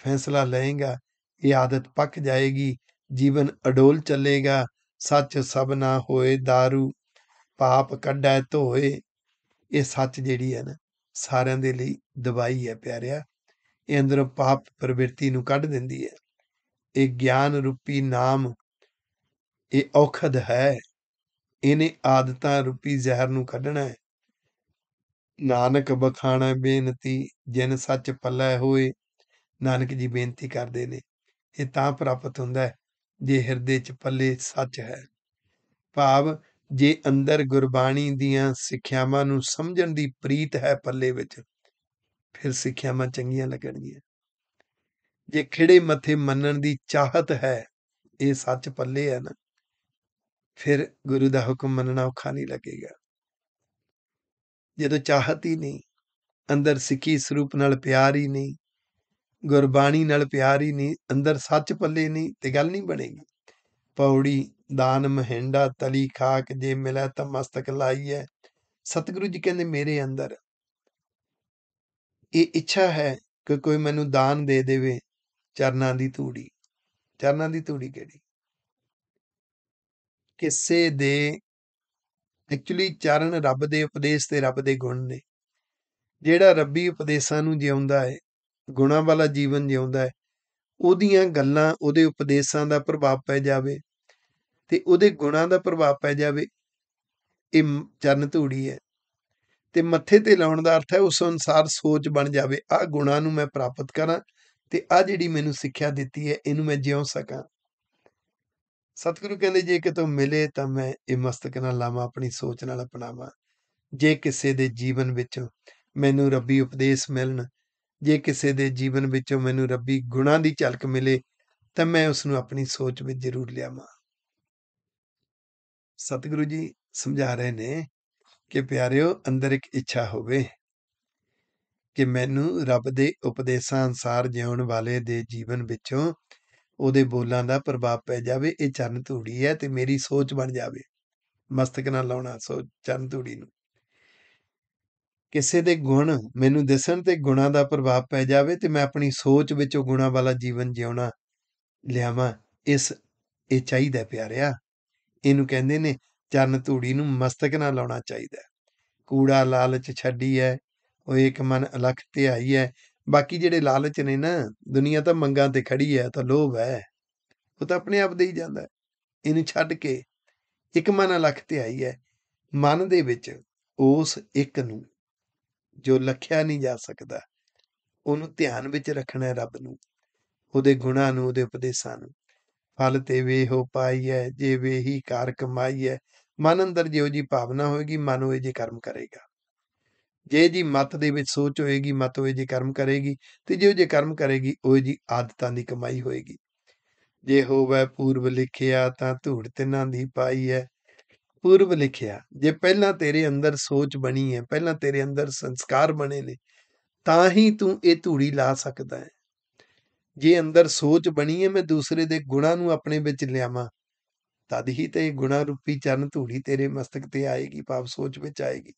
ਫੈਸਲਾ ਲਏਗਾ ਇਹ ਆਦਤ ਪੱਕ ਜਾਏਗੀ ਜੀਵਨ ਅਡੋਲ ਚੱਲੇਗਾ ਸੱਚ ਸਭ ਨਾ ਹੋਏ दारू ਪਾਪ ਕੱਢੈ ਧੋਏ ਇਹ ਸੱਚ ਜਿਹੜੀ ਹੈ ਨਾ ਸਾਰਿਆਂ ਦੇ ਲਈ ਦਵਾਈ ਹੈ ਪਿਆਰਿਆ ਇਹ ਅੰਦਰੋਂ ਪਾਪ ਪ੍ਰਵਿਰਤੀ ਨੂੰ ਕੱਢ ਦਿੰਦੀ ਹੈ ਇਹ ਗਿਆਨ ਰੂਪੀ ਨਾਮ ਇਹ ਔਖਦ ਹੈ ਇਹਨੇ ਆਦਤਾਂ ਰੂਪੀ ਜ਼ਹਿਰ ਨੂੰ ਕੱਢਣਾ ਹੈ ਨਾਨਕ ਬਖਾਣਾ ਬੇਨਤੀ ਜਿਨ ਸੱਚ ਪੱਲੇ ਹੋਏ ਨਾਨਕ ਜੀ ਬੇਨਤੀ ਕਰਦੇ ਨੇ ਇਹ ਤਾਂ ਪ੍ਰਾਪਤ ਹੁੰਦਾ ਜੇ ਹਿਰਦੇ ਚ ਪੱਲੇ ਸੱਚ ਹੈ ਭਾਵ ਜੇ ਅੰਦਰ ਗੁਰਬਾਣੀ ਦੀਆਂ ਸਿੱਖਿਆਵਾਂ ਨੂੰ ਸਮਝਣ ਦੀ ਪ੍ਰੀਤ ਹੈ ਪੱਲੇ ਵਿੱਚ ਫਿਰ ਸਿੱਖਿਆਵਾਂ ਚੰਗੀਆਂ ਲੱਗਣਗੀਆਂ ਜੇ ਖਿੜੇ ਮੱਥੇ ਮੰਨਣ ਦੀ ਚਾਹਤ ਹੈ ਇਹ ਸੱਚ ਪੱਲੇ ਹੈ ਨਾ ਫਿਰ ਗੁਰੂ ਦਾ ਹੁਕਮ ਮੰਨਣਾ ਔਖਾ ਨਹੀਂ ਲੱਗੇਗਾ ਜਦੋਂ ਚਾਹਤ ਹੀ ਨਹੀਂ ਅੰਦਰ ਸਿੱਖੀ ਸਰੂਪ ਨਾਲ ਪਿਆਰ ਹੀ ਨਹੀਂ ਗੁਰਬਾਣੀ ਨਾਲ ਪਿਆਰ ਹੀ ਨਹੀਂ ਅੰਦਰ ਸੱਚ ਪੱਲੇ ਨਹੀਂ ਤੇ ਗੱਲ ਨਹੀਂ ਬਣੇਗੀ ਪੌੜੀ ਦਾਨ ਮਹਿੰਡਾ ਤਲੀ ਖਾਕ ਜੇ ਮਿਲੇ ਤਾਂ ਮਸਤਕ ਹੈ ਸਤਿਗੁਰੂ ਜੀ ਕਹਿੰਦੇ ਮੇਰੇ ਅੰਦਰ ਇਹ ਇੱਛਾ ਹੈ ਕਿ ਕੋਈ ਮੈਨੂੰ ਦਾਨ ਦੇ ਦੇਵੇ ਚਰਨਾਂ ਦੀ ਧੂੜੀ ਚਰਨਾਂ ਦੀ ਧੂੜੀ ਕਿਹੜੀ ਕਿਸੇ ਦੇ ਐਕਚੁਅਲੀ ਚਰਨ ਰੱਬ ਦੇ ਉਪਦੇਸ਼ ਤੇ ਰੱਬ ਦੇ ਗੁਣ ਨੇ ਜਿਹੜਾ ਰੱਬੀ ਉਪਦੇਸ਼ਾਂ ਨੂੰ ਜਿਉਂਦਾ ਹੈ ਗੁਣਾ ਵਾਲਾ ਜੀਵਨ ਜਿਉਂਦਾ ਹੈ ਉਹਦੀਆਂ ਗੱਲਾਂ ਉਹਦੇ ਉਪਦੇਸ਼ਾਂ ਦਾ ਪ੍ਰਭਾਵ ਪੈ ਜਾਵੇ ਤੇ ਉਹਦੇ ਗੁਣਾ ਦਾ ਪ੍ਰਭਾਵ ਪੈ ਜਾਵੇ ਇਹ ਚਰਨ ਧੂੜੀ ਹੈ ਤੇ ਮੱਥੇ ਤੇ ਲਾਉਣ ਦਾ ਅਰਥ ਹੈ ਉਸ ਅਨੁਸਾਰ ਸੋਚ ਬਣ ਜਾਵੇ ਆ ਗੁਣਾ ਨੂੰ ਮੈਂ ਪ੍ਰਾਪਤ ਕਰਾਂ ਤੇ ਆ ਜਿਹੜੀ ਮੈਨੂੰ ਸਿੱਖਿਆ ਦਿੱਤੀ ਹੈ ਇਹਨੂੰ ਮੈਂ ਜਿਉ ਸਕਾਂ ਸਤਿਗੁਰੂ ਕਹਿੰਦੇ ਜੇ ਕਿਤੋਂ ਮਿਲੇ ਤਾਂ ਮੈਂ ਇਹ ਮਸਤਕ ਨਾਲ ਲਾਵਾਂ ਆਪਣੀ ਸੋਚ ਨਾਲ ਅਪਣਾਵਾਂ ਜੇ ਕਿਸੇ ਦੇ ਜੀਵਨ ਵਿੱਚ ਮੈਨੂੰ ਰੱਬੀ ਉਪਦੇਸ਼ ਮਿਲਣ ਜੇ ਕਿਸੇ ਦੇ ਜੀਵਨ ਵਿੱਚੋਂ ਮੈਨੂੰ ਰੱਬੀ ਗੁਣਾਂ ਦੀ ਝਲਕ ਮਿਲੇ ਤਾਂ ਮੈਂ ਉਸ ਨੂੰ ਆਪਣੀ ਸੋਚ ਵਿੱਚ ਜ਼ਰੂਰ ਲਿਆਵਾਂ ਸਤਿਗੁਰੂ ਜੀ ਸਮਝਾ ਰਹੇ ਨੇ ਕਿ ਪਿਆਰਿਓ ਅੰਦਰ ਇੱਕ ਇੱਛਾ ਹੋਵੇ ਕਿ ਮੈਨੂੰ ਰੱਬ ਦੇ ਉਪਦੇਸ਼ਾਂ ਅਨਸਾਰ ਜਿਉਣ ਵਾਲੇ ਦੇ ਜੀਵਨ ਵਿੱਚੋਂ ਉਹਦੇ ਬੋਲਾਂ ਦਾ ਪ੍ਰਭਾਵ ਪੈ ਜਾਵੇ ਇਹ ਚਰਨ ਧੂੜੀ ਹੈ ਤੇ ਮੇਰੀ ਸੋਚ ਬਣ ਜਾਵੇ ਮਸਤਕ ਨਾਲ ਲਾਉਣਾ ਸੋ ਚਰਨ ਧੂੜੀ ਨੂੰ ਕਿਸੇ ਦੇ ਗੁਣ ਮੈਨੂੰ ਦਿਸਣ ਤੇ ਗੁਣਾ ਦਾ ਪ੍ਰਭਾਵ ਪੈ ਜਾਵੇ ਤੇ ਮੈਂ ਆਪਣੀ ਸੋਚ ਵਿੱਚ ਉਹ ਗੁਣਾ ਵਾਲਾ ਜੀਵਨ ਜਿਉਣਾ ਲਿਆਵਾਂ ਇਸ ਇਹ ਚਾਹੀਦਾ ਪਿਆਰਿਆ ਇਹਨੂੰ ਕਹਿੰਦੇ ਨੇ ਚਰਨ ਧੂੜੀ ਨੂੰ ਮਸਤਕ ਨਾਲ ਲਾਉਣਾ ਚਾਹੀਦਾ ਕੂੜਾ ਲਾਲਚ ਛੱਡੀ ਐ ਉਹ ਇੱਕ ਮਨ ਅਲਖ ਧਿਆਈ ਐ ਬਾਕੀ ਜਿਹੜੇ ਲਾਲਚ ਨੇ ਨਾ ਦੁਨੀਆ ਤਾਂ ਮੰਗਾਂ ਤੇ ਖੜੀ ਐ ਤਾਂ ਲੋਭ ਐ ਉਹ ਤਾਂ ਆਪਣੇ ਆਪ ਦੇ ਹੀ ਜਾਂਦਾ ਇਹਨੂੰ ਛੱਡ ਕੇ ਇੱਕ ਮਨ ਅਲਖ ਧਿਆਈ ਐ ਮਨ ਦੇ ਵਿੱਚ ਉਸ ਇੱਕ ਨੂੰ ਜੋ ਲਖਿਆ ਨਹੀਂ ਜਾ ਸਕਦਾ ਉਹਨੂੰ ਧਿਆਨ ਵਿੱਚ ਰੱਖਣਾ ਹੈ ਰੱਬ ਨੂੰ ਉਹਦੇ ਗੁਣਾਂ ਨੂੰ ਉਹਦੇ ਉਪਦੇਸ਼ਾਂ ਨੂੰ ਫਲ ਤੇ ਵੇਹੋ ਪਾਈਐ ਜੇ ਵੇਹੀ ਕਾਰ ਕਮਾਈਐ ਮਨ ਅੰਦਰ ਜਿਉ ਜੀ ਭਾਵਨਾ ਹੋਏਗੀ ਮਨ ਉਹ ਜੇ ਕਰਮ ਕਰੇਗਾ ਜੇ ਜੀ ਮਤ ਦੇ ਵਿੱਚ ਸੋਚ ਹੋਏਗੀ ਮਤ ਉਹ ਜੇ ਕਰਮ ਕਰੇਗੀ ਤੇ ਜੇ ਉਹ ਜੇ ਕਰਮ ਕਰੇਗੀ ਉਹ ਜੀ ਆਦਤਾਂ ਦੀ ਕਮਾਈ ਹੋਏਗੀ ਜੇ ਹੋਵੇ ਪੂਰਵ ਲਿਖਿਆ ਤਾਂ ਧੂੜ ਤਿਨਾਂ ਦੀ ਪਾਈ ਹੈ ਪੂਰਵ ਲਿਖਿਆ ਜੇ ਪਹਿਲਾਂ ਤੇਰੇ ਅੰਦਰ ਸੋਚ ਬਣੀ ਹੈ ਪਹਿਲਾਂ ਤੇਰੇ ਅੰਦਰ ਸੰਸਕਾਰ ਬਣੇ ਨੇ ਤਾਂ ਹੀ ਤੂੰ ਇਹ ਧੂੜੀ ਲਾ ਸਕਦਾ ਹੈ ਜੇ ਅੰਦਰ ਸੋਚ ਬਣੀ ਹੈ ਮੈਂ ਦੂਸਰੇ ਦੇ ਗੁਣਾਂ ਨੂੰ ਆਪਣੇ ਵਿੱਚ ਲਿਆਵਾਂ ਤਦ ਹੀ ਤੇ ਗੁਣਾ ਰੂਪੀ ਚਰਨ ਧੂੜੀ ਤੇਰੇ ਮਸਤਕ ਤੇ ਆਏਗੀ ਪਾਪ ਸੋਚ ਵਿੱਚ ਆਏਗੀ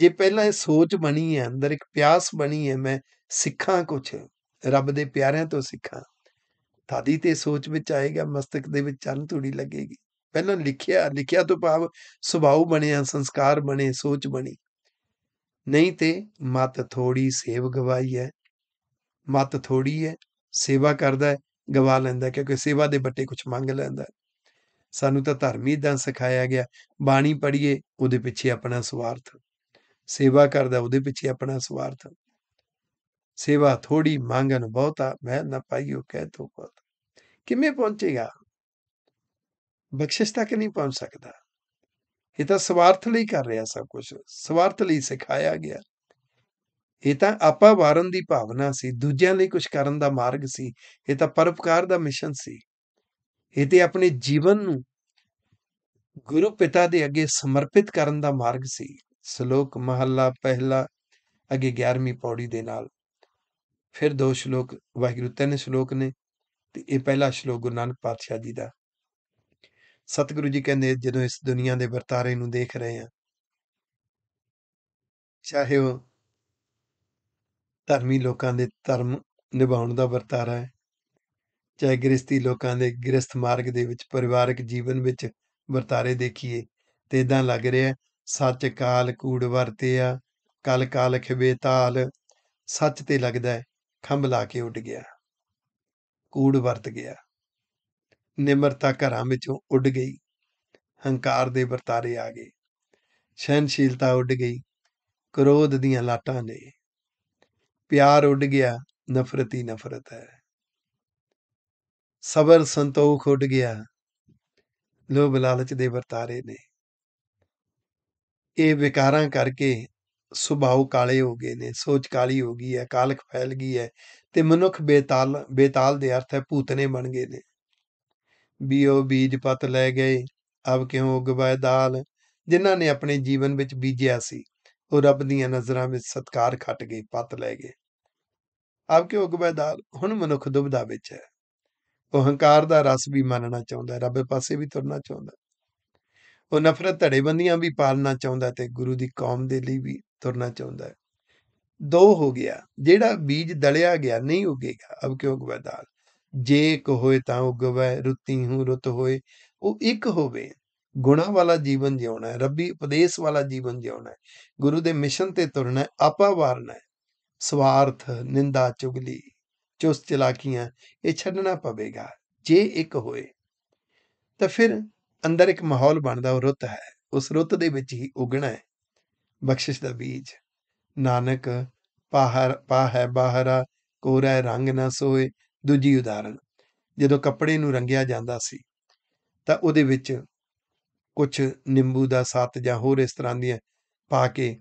ਜੇ ਪਹਿਲਾਂ ਇਹ ਸੋਚ ਬਣੀ ਹੈ ਅੰਦਰ ਇੱਕ ਪਿਆਸ ਬਣੀ ਹੈ ਮੈਂ ਸਿੱਖਾਂ ਕੁਛ ਰੱਬ ਦੇ ਪਿਆਰਿਆਂ ਤੋਂ ਸਿੱਖਾਂ ਤਦ ਹੀ ਤੇ ਸੋਚ ਵਿੱਚ ਆਏਗਾ ਮਸਤਕ ਦੇ ਵਿੱਚ ਚਰਨ ਧੂੜੀ ਲੱਗੇਗੀ ਪਹਿਲਾਂ ਲਿਖਿਆ ਲਿਖਿਆ ਤੋਂ ਭਾਵ ਸੁਭਾਅ ਬਣਿਆ ਸੰਸਕਾਰ ਬਣੇ ਸੋਚ ਬਣੀ ਨਹੀਂ ਤੇ ਮਤ ਥੋੜੀ ਸੇਵ ਗਵਾਈ ਹੈ ਮਤ ਥੋੜੀ ਹੈ ਸੇਵਾ ਕਰਦਾ ਗਵਾ ਲੈਂਦਾ ਕਿਉਂਕਿ ਸੇਵਾ ਦੇ ਬੱਟੇ ਕੁਝ ਮੰਗ ਲੈਂਦਾ ਸਾਨੂੰ ਤਾਂ ਧਰਮੀ ਦਾ ਸਿਖਾਇਆ ਗਿਆ ਬਾਣੀ ਪੜ੍ਹੀਏ ਉਹਦੇ ਪਿੱਛੇ ਆਪਣਾ ਸਵਾਰਥ ਸੇਵਾ ਕਰਦਾ ਉਹਦੇ ਪਿੱਛੇ ਆਪਣਾ ਸਵਾਰਥ ਸੇਵਾ ਥੋੜੀ ਮੰਗਨ ਬਹੁਤਾ ਮੈਂ ਨਾ ਪਾਈਓ ਕਹਿ ਤੋ ਬਹੁਤ ਕਿਵੇਂ ਪਹੁੰਚੇਗਾ ਬਖਸ਼ਿਸ਼ ਤੱਕ ਨਹੀਂ ਪਹੁੰਚ ਸਕਦਾ ਇਹ ਤਾਂ ਸਵਾਰਥ ਲਈ ਕਰ ਰਿਹਾ ਸਭ ਕੁਝ ਸਵਾਰਥ ਲਈ ਸਿਖਾਇਆ ਗਿਆ ਇਹ ਤਾਂ ਆਪਾ ਵਾਰਨ ਦੀ ਭਾਵਨਾ ਸੀ ਦੂਜਿਆਂ ਲਈ ਕੁਝ ਕਰਨ ਦਾ ਮਾਰਗ ਸੀ ਇਹ ਤਾਂ ਪਰਉਪਕਾਰ ਦਾ ਮਿਸ਼ਨ ਸੀ ਇਹ ਤੇ ਆਪਣੇ ਜੀਵਨ ਨੂੰ ਗੁਰੂ ਪਿਤਾ ਦੇ ਅੱਗੇ ਸਮਰਪਿਤ ਕਰਨ ਦਾ ਮਾਰਗ ਸੀ ਸ਼ਲੋਕ ਮਹੱਲਾ ਪਹਿਲਾ ਅੱਗੇ 11ਵੀਂ ਪੌੜੀ ਦੇ ਨਾਲ ਫਿਰ ਦੋ ਸ਼ਲੋਕ ਵਾਹਿਗੁਰੂ ਤਿੰਨ ਸ਼ਲੋਕ ਨੇ ਤੇ ਇਹ ਪਹਿਲਾ ਸ਼ਲੋਕ ਗੁਰੂ ਨਾਨਕ ਪਾਤਸ਼ਾਹ ਜੀ ਦਾ ਸਤਿਗੁਰੂ ਜੀ ਕਹਿੰਦੇ ਜਦੋਂ ਇਸ ਦੁਨੀਆ ਦੇ ਵਰਤਾਰੇ ਨੂੰ ਦੇਖ ਰਹੇ ਆ ਚਾਹੇ ਉਹ ਧਰਮੀ ਲੋਕਾਂ ਦੇ ਧਰਮ ਨਿਭਾਉਣ ਦਾ ਵਰਤਾਰਾ ਹੈ ਚਾਹੇ ਗ੍ਰਸਤੀ ਲੋਕਾਂ ਦੇ ਗ੍ਰਸਥ ਮਾਰਗ ਦੇ ਵਿੱਚ ਪਰਿਵਾਰਕ ਜੀਵਨ ਵਿੱਚ ਵਰਤਾਰੇ ਦੇਖੀਏ ਤੇ ਇਦਾਂ ਲੱਗ ਰਿਹਾ ਸੱਚ ਕਾਲ ਕੂੜ ਵਰਤਿਆ ਕਲ ਕਾਲ ਖਿਵੇ ਤਾਲ ਸੱਚ ਤੇ ਲੱਗਦਾ ਖੰਭ ਲਾ ਕੇ ਉੱਡ ਗਿਆ ਕੂੜ ਵਰਤ ਗਿਆ ਨਿਮਰਤਾ ਘਰਾਂ ਵਿੱਚੋਂ ਉੱਡ ਗਈ ਹੰਕਾਰ ਦੇ ਵਰਤਾਰੇ ਆ ਗਏ ਸਹਿਨਸ਼ੀਲਤਾ ਉੱਡ ਗਈ ਕਰੋਧ ਦੀਆਂ ਲਾਟਾਂ ਨੇ ਪਿਆਰ ਉੱਡ ਗਿਆ ਨਫ਼ਰਤ ਹੀ ਨਫ਼ਰਤ ਹੈ ਸਬਰ ਸੰਤੋਖ ਉੱਡ ਗਿਆ ਲੋਭ ਲਾਲਚ ਦੇ ਵਰਤਾਰੇ ਨੇ ਇਹ ਵਿਕਾਰਾਂ ਕਰਕੇ ਸੁਭਾਅ ਕਾਲੇ ਹੋ ਗਏ ਨੇ ਸੋਚ ਕਾਲੀ ਹੋ ਗਈ ਹੈ ਕਾਲਖ ਫੈਲ ਗਈ ਹੈ ਤੇ ਮਨੁੱਖ ਬੇਤਾਲ ਬੇਤਾਲ ਦੇ ਅਰਥ ਹੈ ਭੂਤਨੇ ਬਣ ਗਏ ਨੇ ਵੀ ਉਹ ਬੀਜ ਪਤ ਲੈ ਗਏ ਅਬ ਕਿਉਂ ਉਗਵਾਏ ਦਾਲ ਜਿਨ੍ਹਾਂ ਨੇ ਆਪਣੇ ਜੀਵਨ ਵਿੱਚ ਬੀਜਿਆ ਸੀ ਉਹ ਰੱਬ ਦੀਆਂ ਨਜ਼ਰਾਂ ਵਿੱਚ ਸਤਕਾਰ ਖੱਟ ਗਏ ਪਤ ਲੈ ਗਏ ਅਬ ਕਿਉਂ ਉਗਵਾਏ ਦਾਲ ਹੁਣ ਮਨੁੱਖ ਦੁਬਦਾ ਵਿੱਚ ਹੈ ਉਹ ਹੰਕਾਰ ਦਾ ਰਸ ਵੀ ਮੰਨਣਾ ਚਾਹੁੰਦਾ ਹੈ ਦੇ ਪਾਸੇ ਵੀ ਤੁਰਨਾ ਚਾਹੁੰਦਾ ਉਹ ਨਫ਼ਰਤ ਧੜੇਬੰਦੀਆਂ ਵੀ ਪਾਲਣਾ ਚਾਹੁੰਦਾ ਤੇ ਗੁਰੂ ਦੀ ਕੌਮ ਦੇ ਲਈ ਵੀ ਤੁਰਨਾ ਚਾਹੁੰਦਾ ਦੋ ਹੋ ਗਿਆ ਜਿਹੜਾ ਬੀਜ ਦਲਿਆ ਗਿਆ ਨਹੀਂ ਉਗੇਗਾ ਅਬ ਕਿਉਂ ਉਗਵਾ ਦਾਲ ਜੇ ਇੱਕ ਹੋਏ ਤਾਂ ਉਗਵੈ ਰੁੱਤੀ ਹੂੰ ਰੁੱਤ ਹੋਏ ਉਹ ਇੱਕ ਹੋਵੇ ਗੁਣਾ ਵਾਲਾ ਜੀਵਨ ਜਿਉਣਾ ਹੈ ਰੱਬੀ ਉਪਦੇਸ਼ ਵਾਲਾ ਜੀਵਨ ਜਿਉਣਾ ਹੈ ਗੁਰੂ ਦੇ ਮਿਸ਼ਨ ਤੇ ਤੁਰਨਾ ਹੈ ਆਪਾ ਵਾਰਨਾ ਹੈ ਸਵਾਰਥ ਨਿੰਦਾ ਚੁਗਲੀ ਚੁਸ ਚਲਾਕੀਆਂ ਇਹ ਛੱਡਣਾ ਪਵੇਗਾ ਜੇ ਇੱਕ ਹੋਏ ਤਾਂ ਫਿਰ ਅੰਦਰ ਇੱਕ ਮਾਹੌਲ ਬਣਦਾ ਉਹ ਰੁੱਤ ਹੈ ਉਸ ਰੁੱਤ ਦੇ ਵਿੱਚ ਹੀ ਉਗਣਾ ਹੈ ਬਖਸ਼ਿਸ਼ ਦਾ ਬੀਜ ਨਾਨਕ ਪਾਹਰ ਹੈ ਬਾਹਰਾ ਕੋਰਾ ਰੰਗ ਨਾ ਸੋਏ ਦੂਜੀ ਉਦਾਹਰਨ ਜਦੋਂ ਕੱਪੜੇ ਨੂੰ ਰੰਗਿਆ ਜਾਂਦਾ ਸੀ ਤਾਂ ਉਹਦੇ ਵਿੱਚ ਕੁਝ ਨਿੰਬੂ ਦਾ ਸੱਤ ਜਾਂ ਹੋਰ ਇਸ ਤਰ੍ਹਾਂ ਦੀਆਂ ਪਾ ਕੇ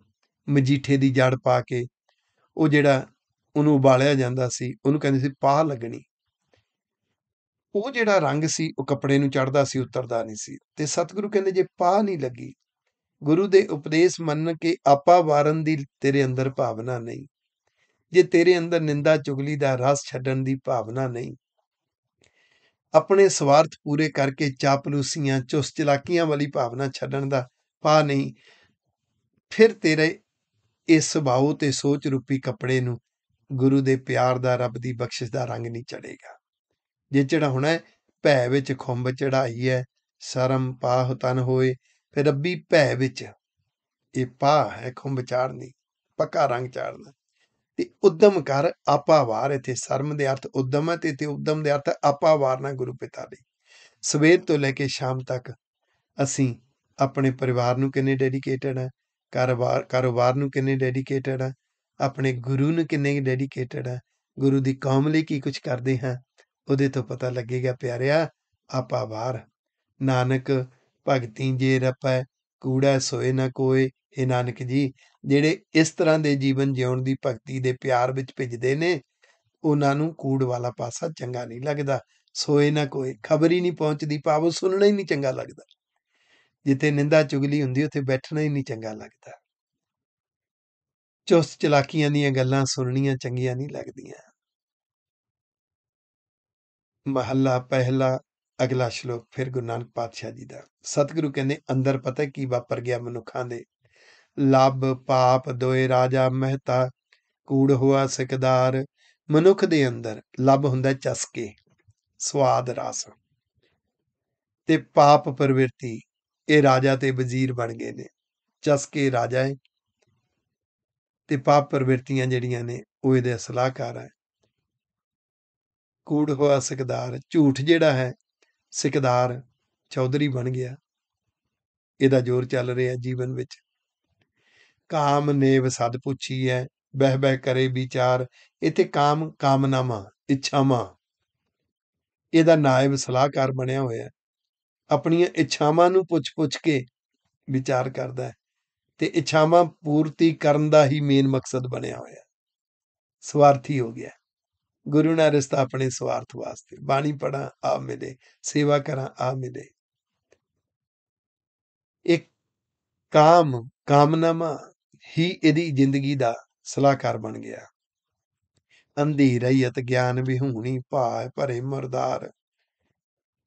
ਮਜੀਠੇ ਦੀ ਜੜ ਪਾ ਕੇ ਉਹ ਜਿਹੜਾ ਉਹਨੂੰ ਉਬਾਲਿਆ ਜਾਂਦਾ ਸੀ ਉਹਨੂੰ ਕਹਿੰਦੇ ਸੀ ਪਾਹ ਲੱਗਣੀ ਉਹ ਜਿਹੜਾ ਰੰਗ ਸੀ ਉਹ ਕੱਪੜੇ ਨੂੰ ਚੜਦਾ ਸੀ ਉਤਰਦਾ ਨਹੀਂ ਸੀ ਤੇ ਸਤਿਗੁਰੂ ਕਹਿੰਦੇ ਜੇ ਪਾਹ ਨਹੀਂ ਲੱਗੀ ਗੁਰੂ ਦੇ ਉਪਦੇਸ਼ ਮੰਨ ਕੇ ਆਪਾ ਵਾਰਨ ਦੀ ਤੇਰੇ ਅੰਦਰ ਭਾਵਨਾ ਨਹੀਂ ਜੇ ਤੇਰੇ ਅੰਦਰ ਨਿੰਦਾ ਚੁਗਲੀ ਦਾ ਰਸ ਛੱਡਣ ਦੀ ਭਾਵਨਾ ਨਹੀਂ ਆਪਣੇ ਸਵਾਰਥ ਪੂਰੇ ਕਰਕੇ ਚਾਪਲੂਸੀਆਂ ਚੁਸ ਚਲਾਕੀਆਂ ਵਾਲੀ ਭਾਵਨਾ ਛੱਡਣ ਦਾ ਪਾ ਨਹੀਂ ਫਿਰ ਤੇਰੇ ਇਸ ਸੁਭਾਅ ਤੇ ਸੋਚ ਰੂਪੀ ਕੱਪੜੇ ਨੂੰ ਗੁਰੂ ਦੇ ਪਿਆਰ ਦਾ ਰੱਬ ਦੀ ਬਖਸ਼ਿਸ਼ ਦਾ ਰੰਗ ਨਹੀਂ ਚੜੇਗਾ ਜੇ ਚੜਾਉਣਾ ਹੈ ਭੈ ਵਿੱਚ ਖੁੰਬ ਚੜਾਈ ਹੈ ਸ਼ਰਮ ਪਾਹ ਤਨ ਹੋਏ ਫਿਰ ਰੱਬੀ ਭੈ ਵਿੱਚ ਇਹ ਪਾਹ ਹੈ ਖੁੰਬ ਚਾੜਨੀ ਪੱਕਾ ਰੰਗ ਚਾੜਨਾ ਤੇ ਉਦਮ ਕਰ ਆਪਾਵਾਰ ਇਥੇ ਸਰਮ ਦੇ ਅਰਥ ਉਦਮ ਹੈ ਤੇ ਉਦਮ ਦੇ ਅਰਥ ਆਪਾਵਾਰ ਨਾ ਗੁਰੂ ਪਿਤਾ ਦੇ ਸਵੇਰ ਤੋਂ ਲੈ ਕੇ ਸ਼ਾਮ ਤੱਕ ਅਸੀਂ ਆਪਣੇ ਪਰਿਵਾਰ ਨੂੰ ਕਿੰਨੇ ਡੈਡੀਕੇਟਡ ਹੈ ਕਾਰੋਬਾਰ ਕਾਰੋਬਾਰ ਨੂੰ ਕਿੰਨੇ ਡੈਡੀਕੇਟਡ ਹੈ ਆਪਣੇ ਗੁਰੂ ਨੂੰ ਕਿੰਨੇ ਡੈਡੀਕੇਟਡ ਹੈ ਗੁਰੂ ਦੀ ਕੌਮ ਲਈ ਕੀ ਕੁਝ ਕਰਦੇ ਹਾਂ ਉਹਦੇ ਤੋਂ ਪਤਾ ਲੱਗੇਗਾ ਪਿਆਰਿਆ ਆਪਾਵਾਰ ਨਾਨਕ ਭਗਤੀ ਜੇ ਰਪੈ ਕੂੜਾ ਸੋਏ ਨਾ ਕੋਏ ਇਹ ਨਾਨਕ ਜੀ ਜਿਹੜੇ ਇਸ ਤਰ੍ਹਾਂ ਦੇ ਜੀਵਨ ਜਿਉਣ ਦੀ ਭਗਤੀ ਦੇ ਪਿਆਰ ਵਿੱਚ ਭਿੱਜਦੇ ਨੇ ਉਹਨਾਂ ਨੂੰ ਕੂੜ ਵਾਲਾ ਪਾਸਾ ਚੰਗਾ ਨਹੀਂ ਲੱਗਦਾ ਸੋਏ ਨਾ ਕੋਈ ਖਬਰ ਹੀ ਨਹੀਂ ਪਹੁੰਚਦੀ ਪਾਵੋ ਸੁਣਨਾ ਹੀ ਨਹੀਂ ਚੰਗਾ ਲੱਗਦਾ ਜਿੱਥੇ ਨਿੰਦਾ ਚੁਗਲੀ ਹੁੰਦੀ ਉੱਥੇ ਬੈਠਣਾ ਹੀ ਨਹੀਂ ਚੰਗਾ ਲੱਗਦਾ ਚੁਸਤ ਚਲਾਕੀਆਂ ਦੀਆਂ ਗੱਲਾਂ ਸੁਣਨੀਆਂ ਚੰਗੀਆਂ ਨਹੀਂ ਲੱਗਦੀਆਂ ਮਹੱਲਾ ਪਹਿਲਾ ਅਗਲਾ ਸ਼ਲੋਕ ਫਿਰ ਗੁਰੂ ਨਾਨਕ ਪਾਤਸ਼ਾਹ ਜੀ ਦਾ ਸਤਿਗੁਰੂ ਕਹਿੰਦੇ ਅੰਦਰ ਪਤਾ ਕੀ ਵਾਪਰ ਗਿਆ ਮਨੁੱਖਾਂ ਦੇ ਲਬ ਪਾਪ ਦੋਏ ਰਾਜਾ ਮਹਿਤਾ ਕੂੜ ਹੋਆ ਸਿਕਦਾਰ ਮਨੁੱਖ ਦੇ ਅੰਦਰ ਲਬ ਹੁੰਦਾ ਚਸਕੇ ਸਵਾਦ ਰਸ ਤੇ ਪਾਪ ਪਰਵਿਰਤੀ ਇਹ ਰਾਜਾ ਤੇ ਵਜ਼ੀਰ ਬਣ ਗਏ ਨੇ ਚਸਕੇ ਰਾਜਾ ਹੈ ਤੇ ਪਾਪ ਪਰਵਿਰਤੀਆਂ ਜਿਹੜੀਆਂ ਨੇ ਉਹ ਇਹਦੇ ਸਲਾਹਕਾਰ ਹੈ ਕੂੜ ਹੋਆ ਸਿਕਦਾਰ ਝੂਠ ਜਿਹੜਾ ਹੈ ਸਿਕਦਾਰ ਚੌਧਰੀ ਬਣ ਗਿਆ ਇਹਦਾ ਜ਼ੋਰ ਚੱਲ ਰਿਹਾ ਜੀਵਨ ਵਿੱਚ ਕਾਮ ਨੇਵ ਸਦ ਪੁੱਛੀ ਹੈ ਬਹਿ ਬਹਿ ਕਰੇ ਵਿਚਾਰ ਇਥੇ ਕਾਮ ਕਾਮਨਾਵਾਂ ਇੱਛਾਵਾਂ ਇਹਦਾ ਨਾਇਬ ਸਲਾਹਕਾਰ ਬਣਿਆ ਹੋਇਆ ਆਪਣੀਆਂ ਇੱਛਾਵਾਂ ਨੂੰ ਪੁੱਛ-ਪੁੱਛ ਕੇ ਵਿਚਾਰ ਕਰਦਾ ਹੈ ਤੇ ਇੱਛਾਵਾਂ ਪੂਰਤੀ ਕਰਨ ਦਾ ਹੀ ਮੇਨ ਮਕਸਦ ਬਣਿਆ ਹੋਇਆ ਸਵਾਰਥੀ ਹੋ ਗਿਆ ਗੁਰੂ ਨਾਲ ਰਿਸ਼ਤਾ ਆਪਣੇ ਸਵਾਰਥ ਵਾਸਤੇ ਬਾਣੀ ਪੜਾਂ ਆ ਮਿਲੇ ਸੇਵਾ ਕਰਾਂ ਆ ਮਿਲੇ ਇੱਕ ਕਾਮ ਕਾਮਨਾਮਾ ਹੀ ਇਹਦੀ ਜ਼ਿੰਦਗੀ ਦਾ ਸਲਾਹਕਾਰ ਬਣ ਗਿਆ ਅੰਧੀ ਰਈਤ ਗਿਆਨ ਵਿਹੂਣੀ ਭਾਇ ਭਰੇ ਮਰਦਾਰ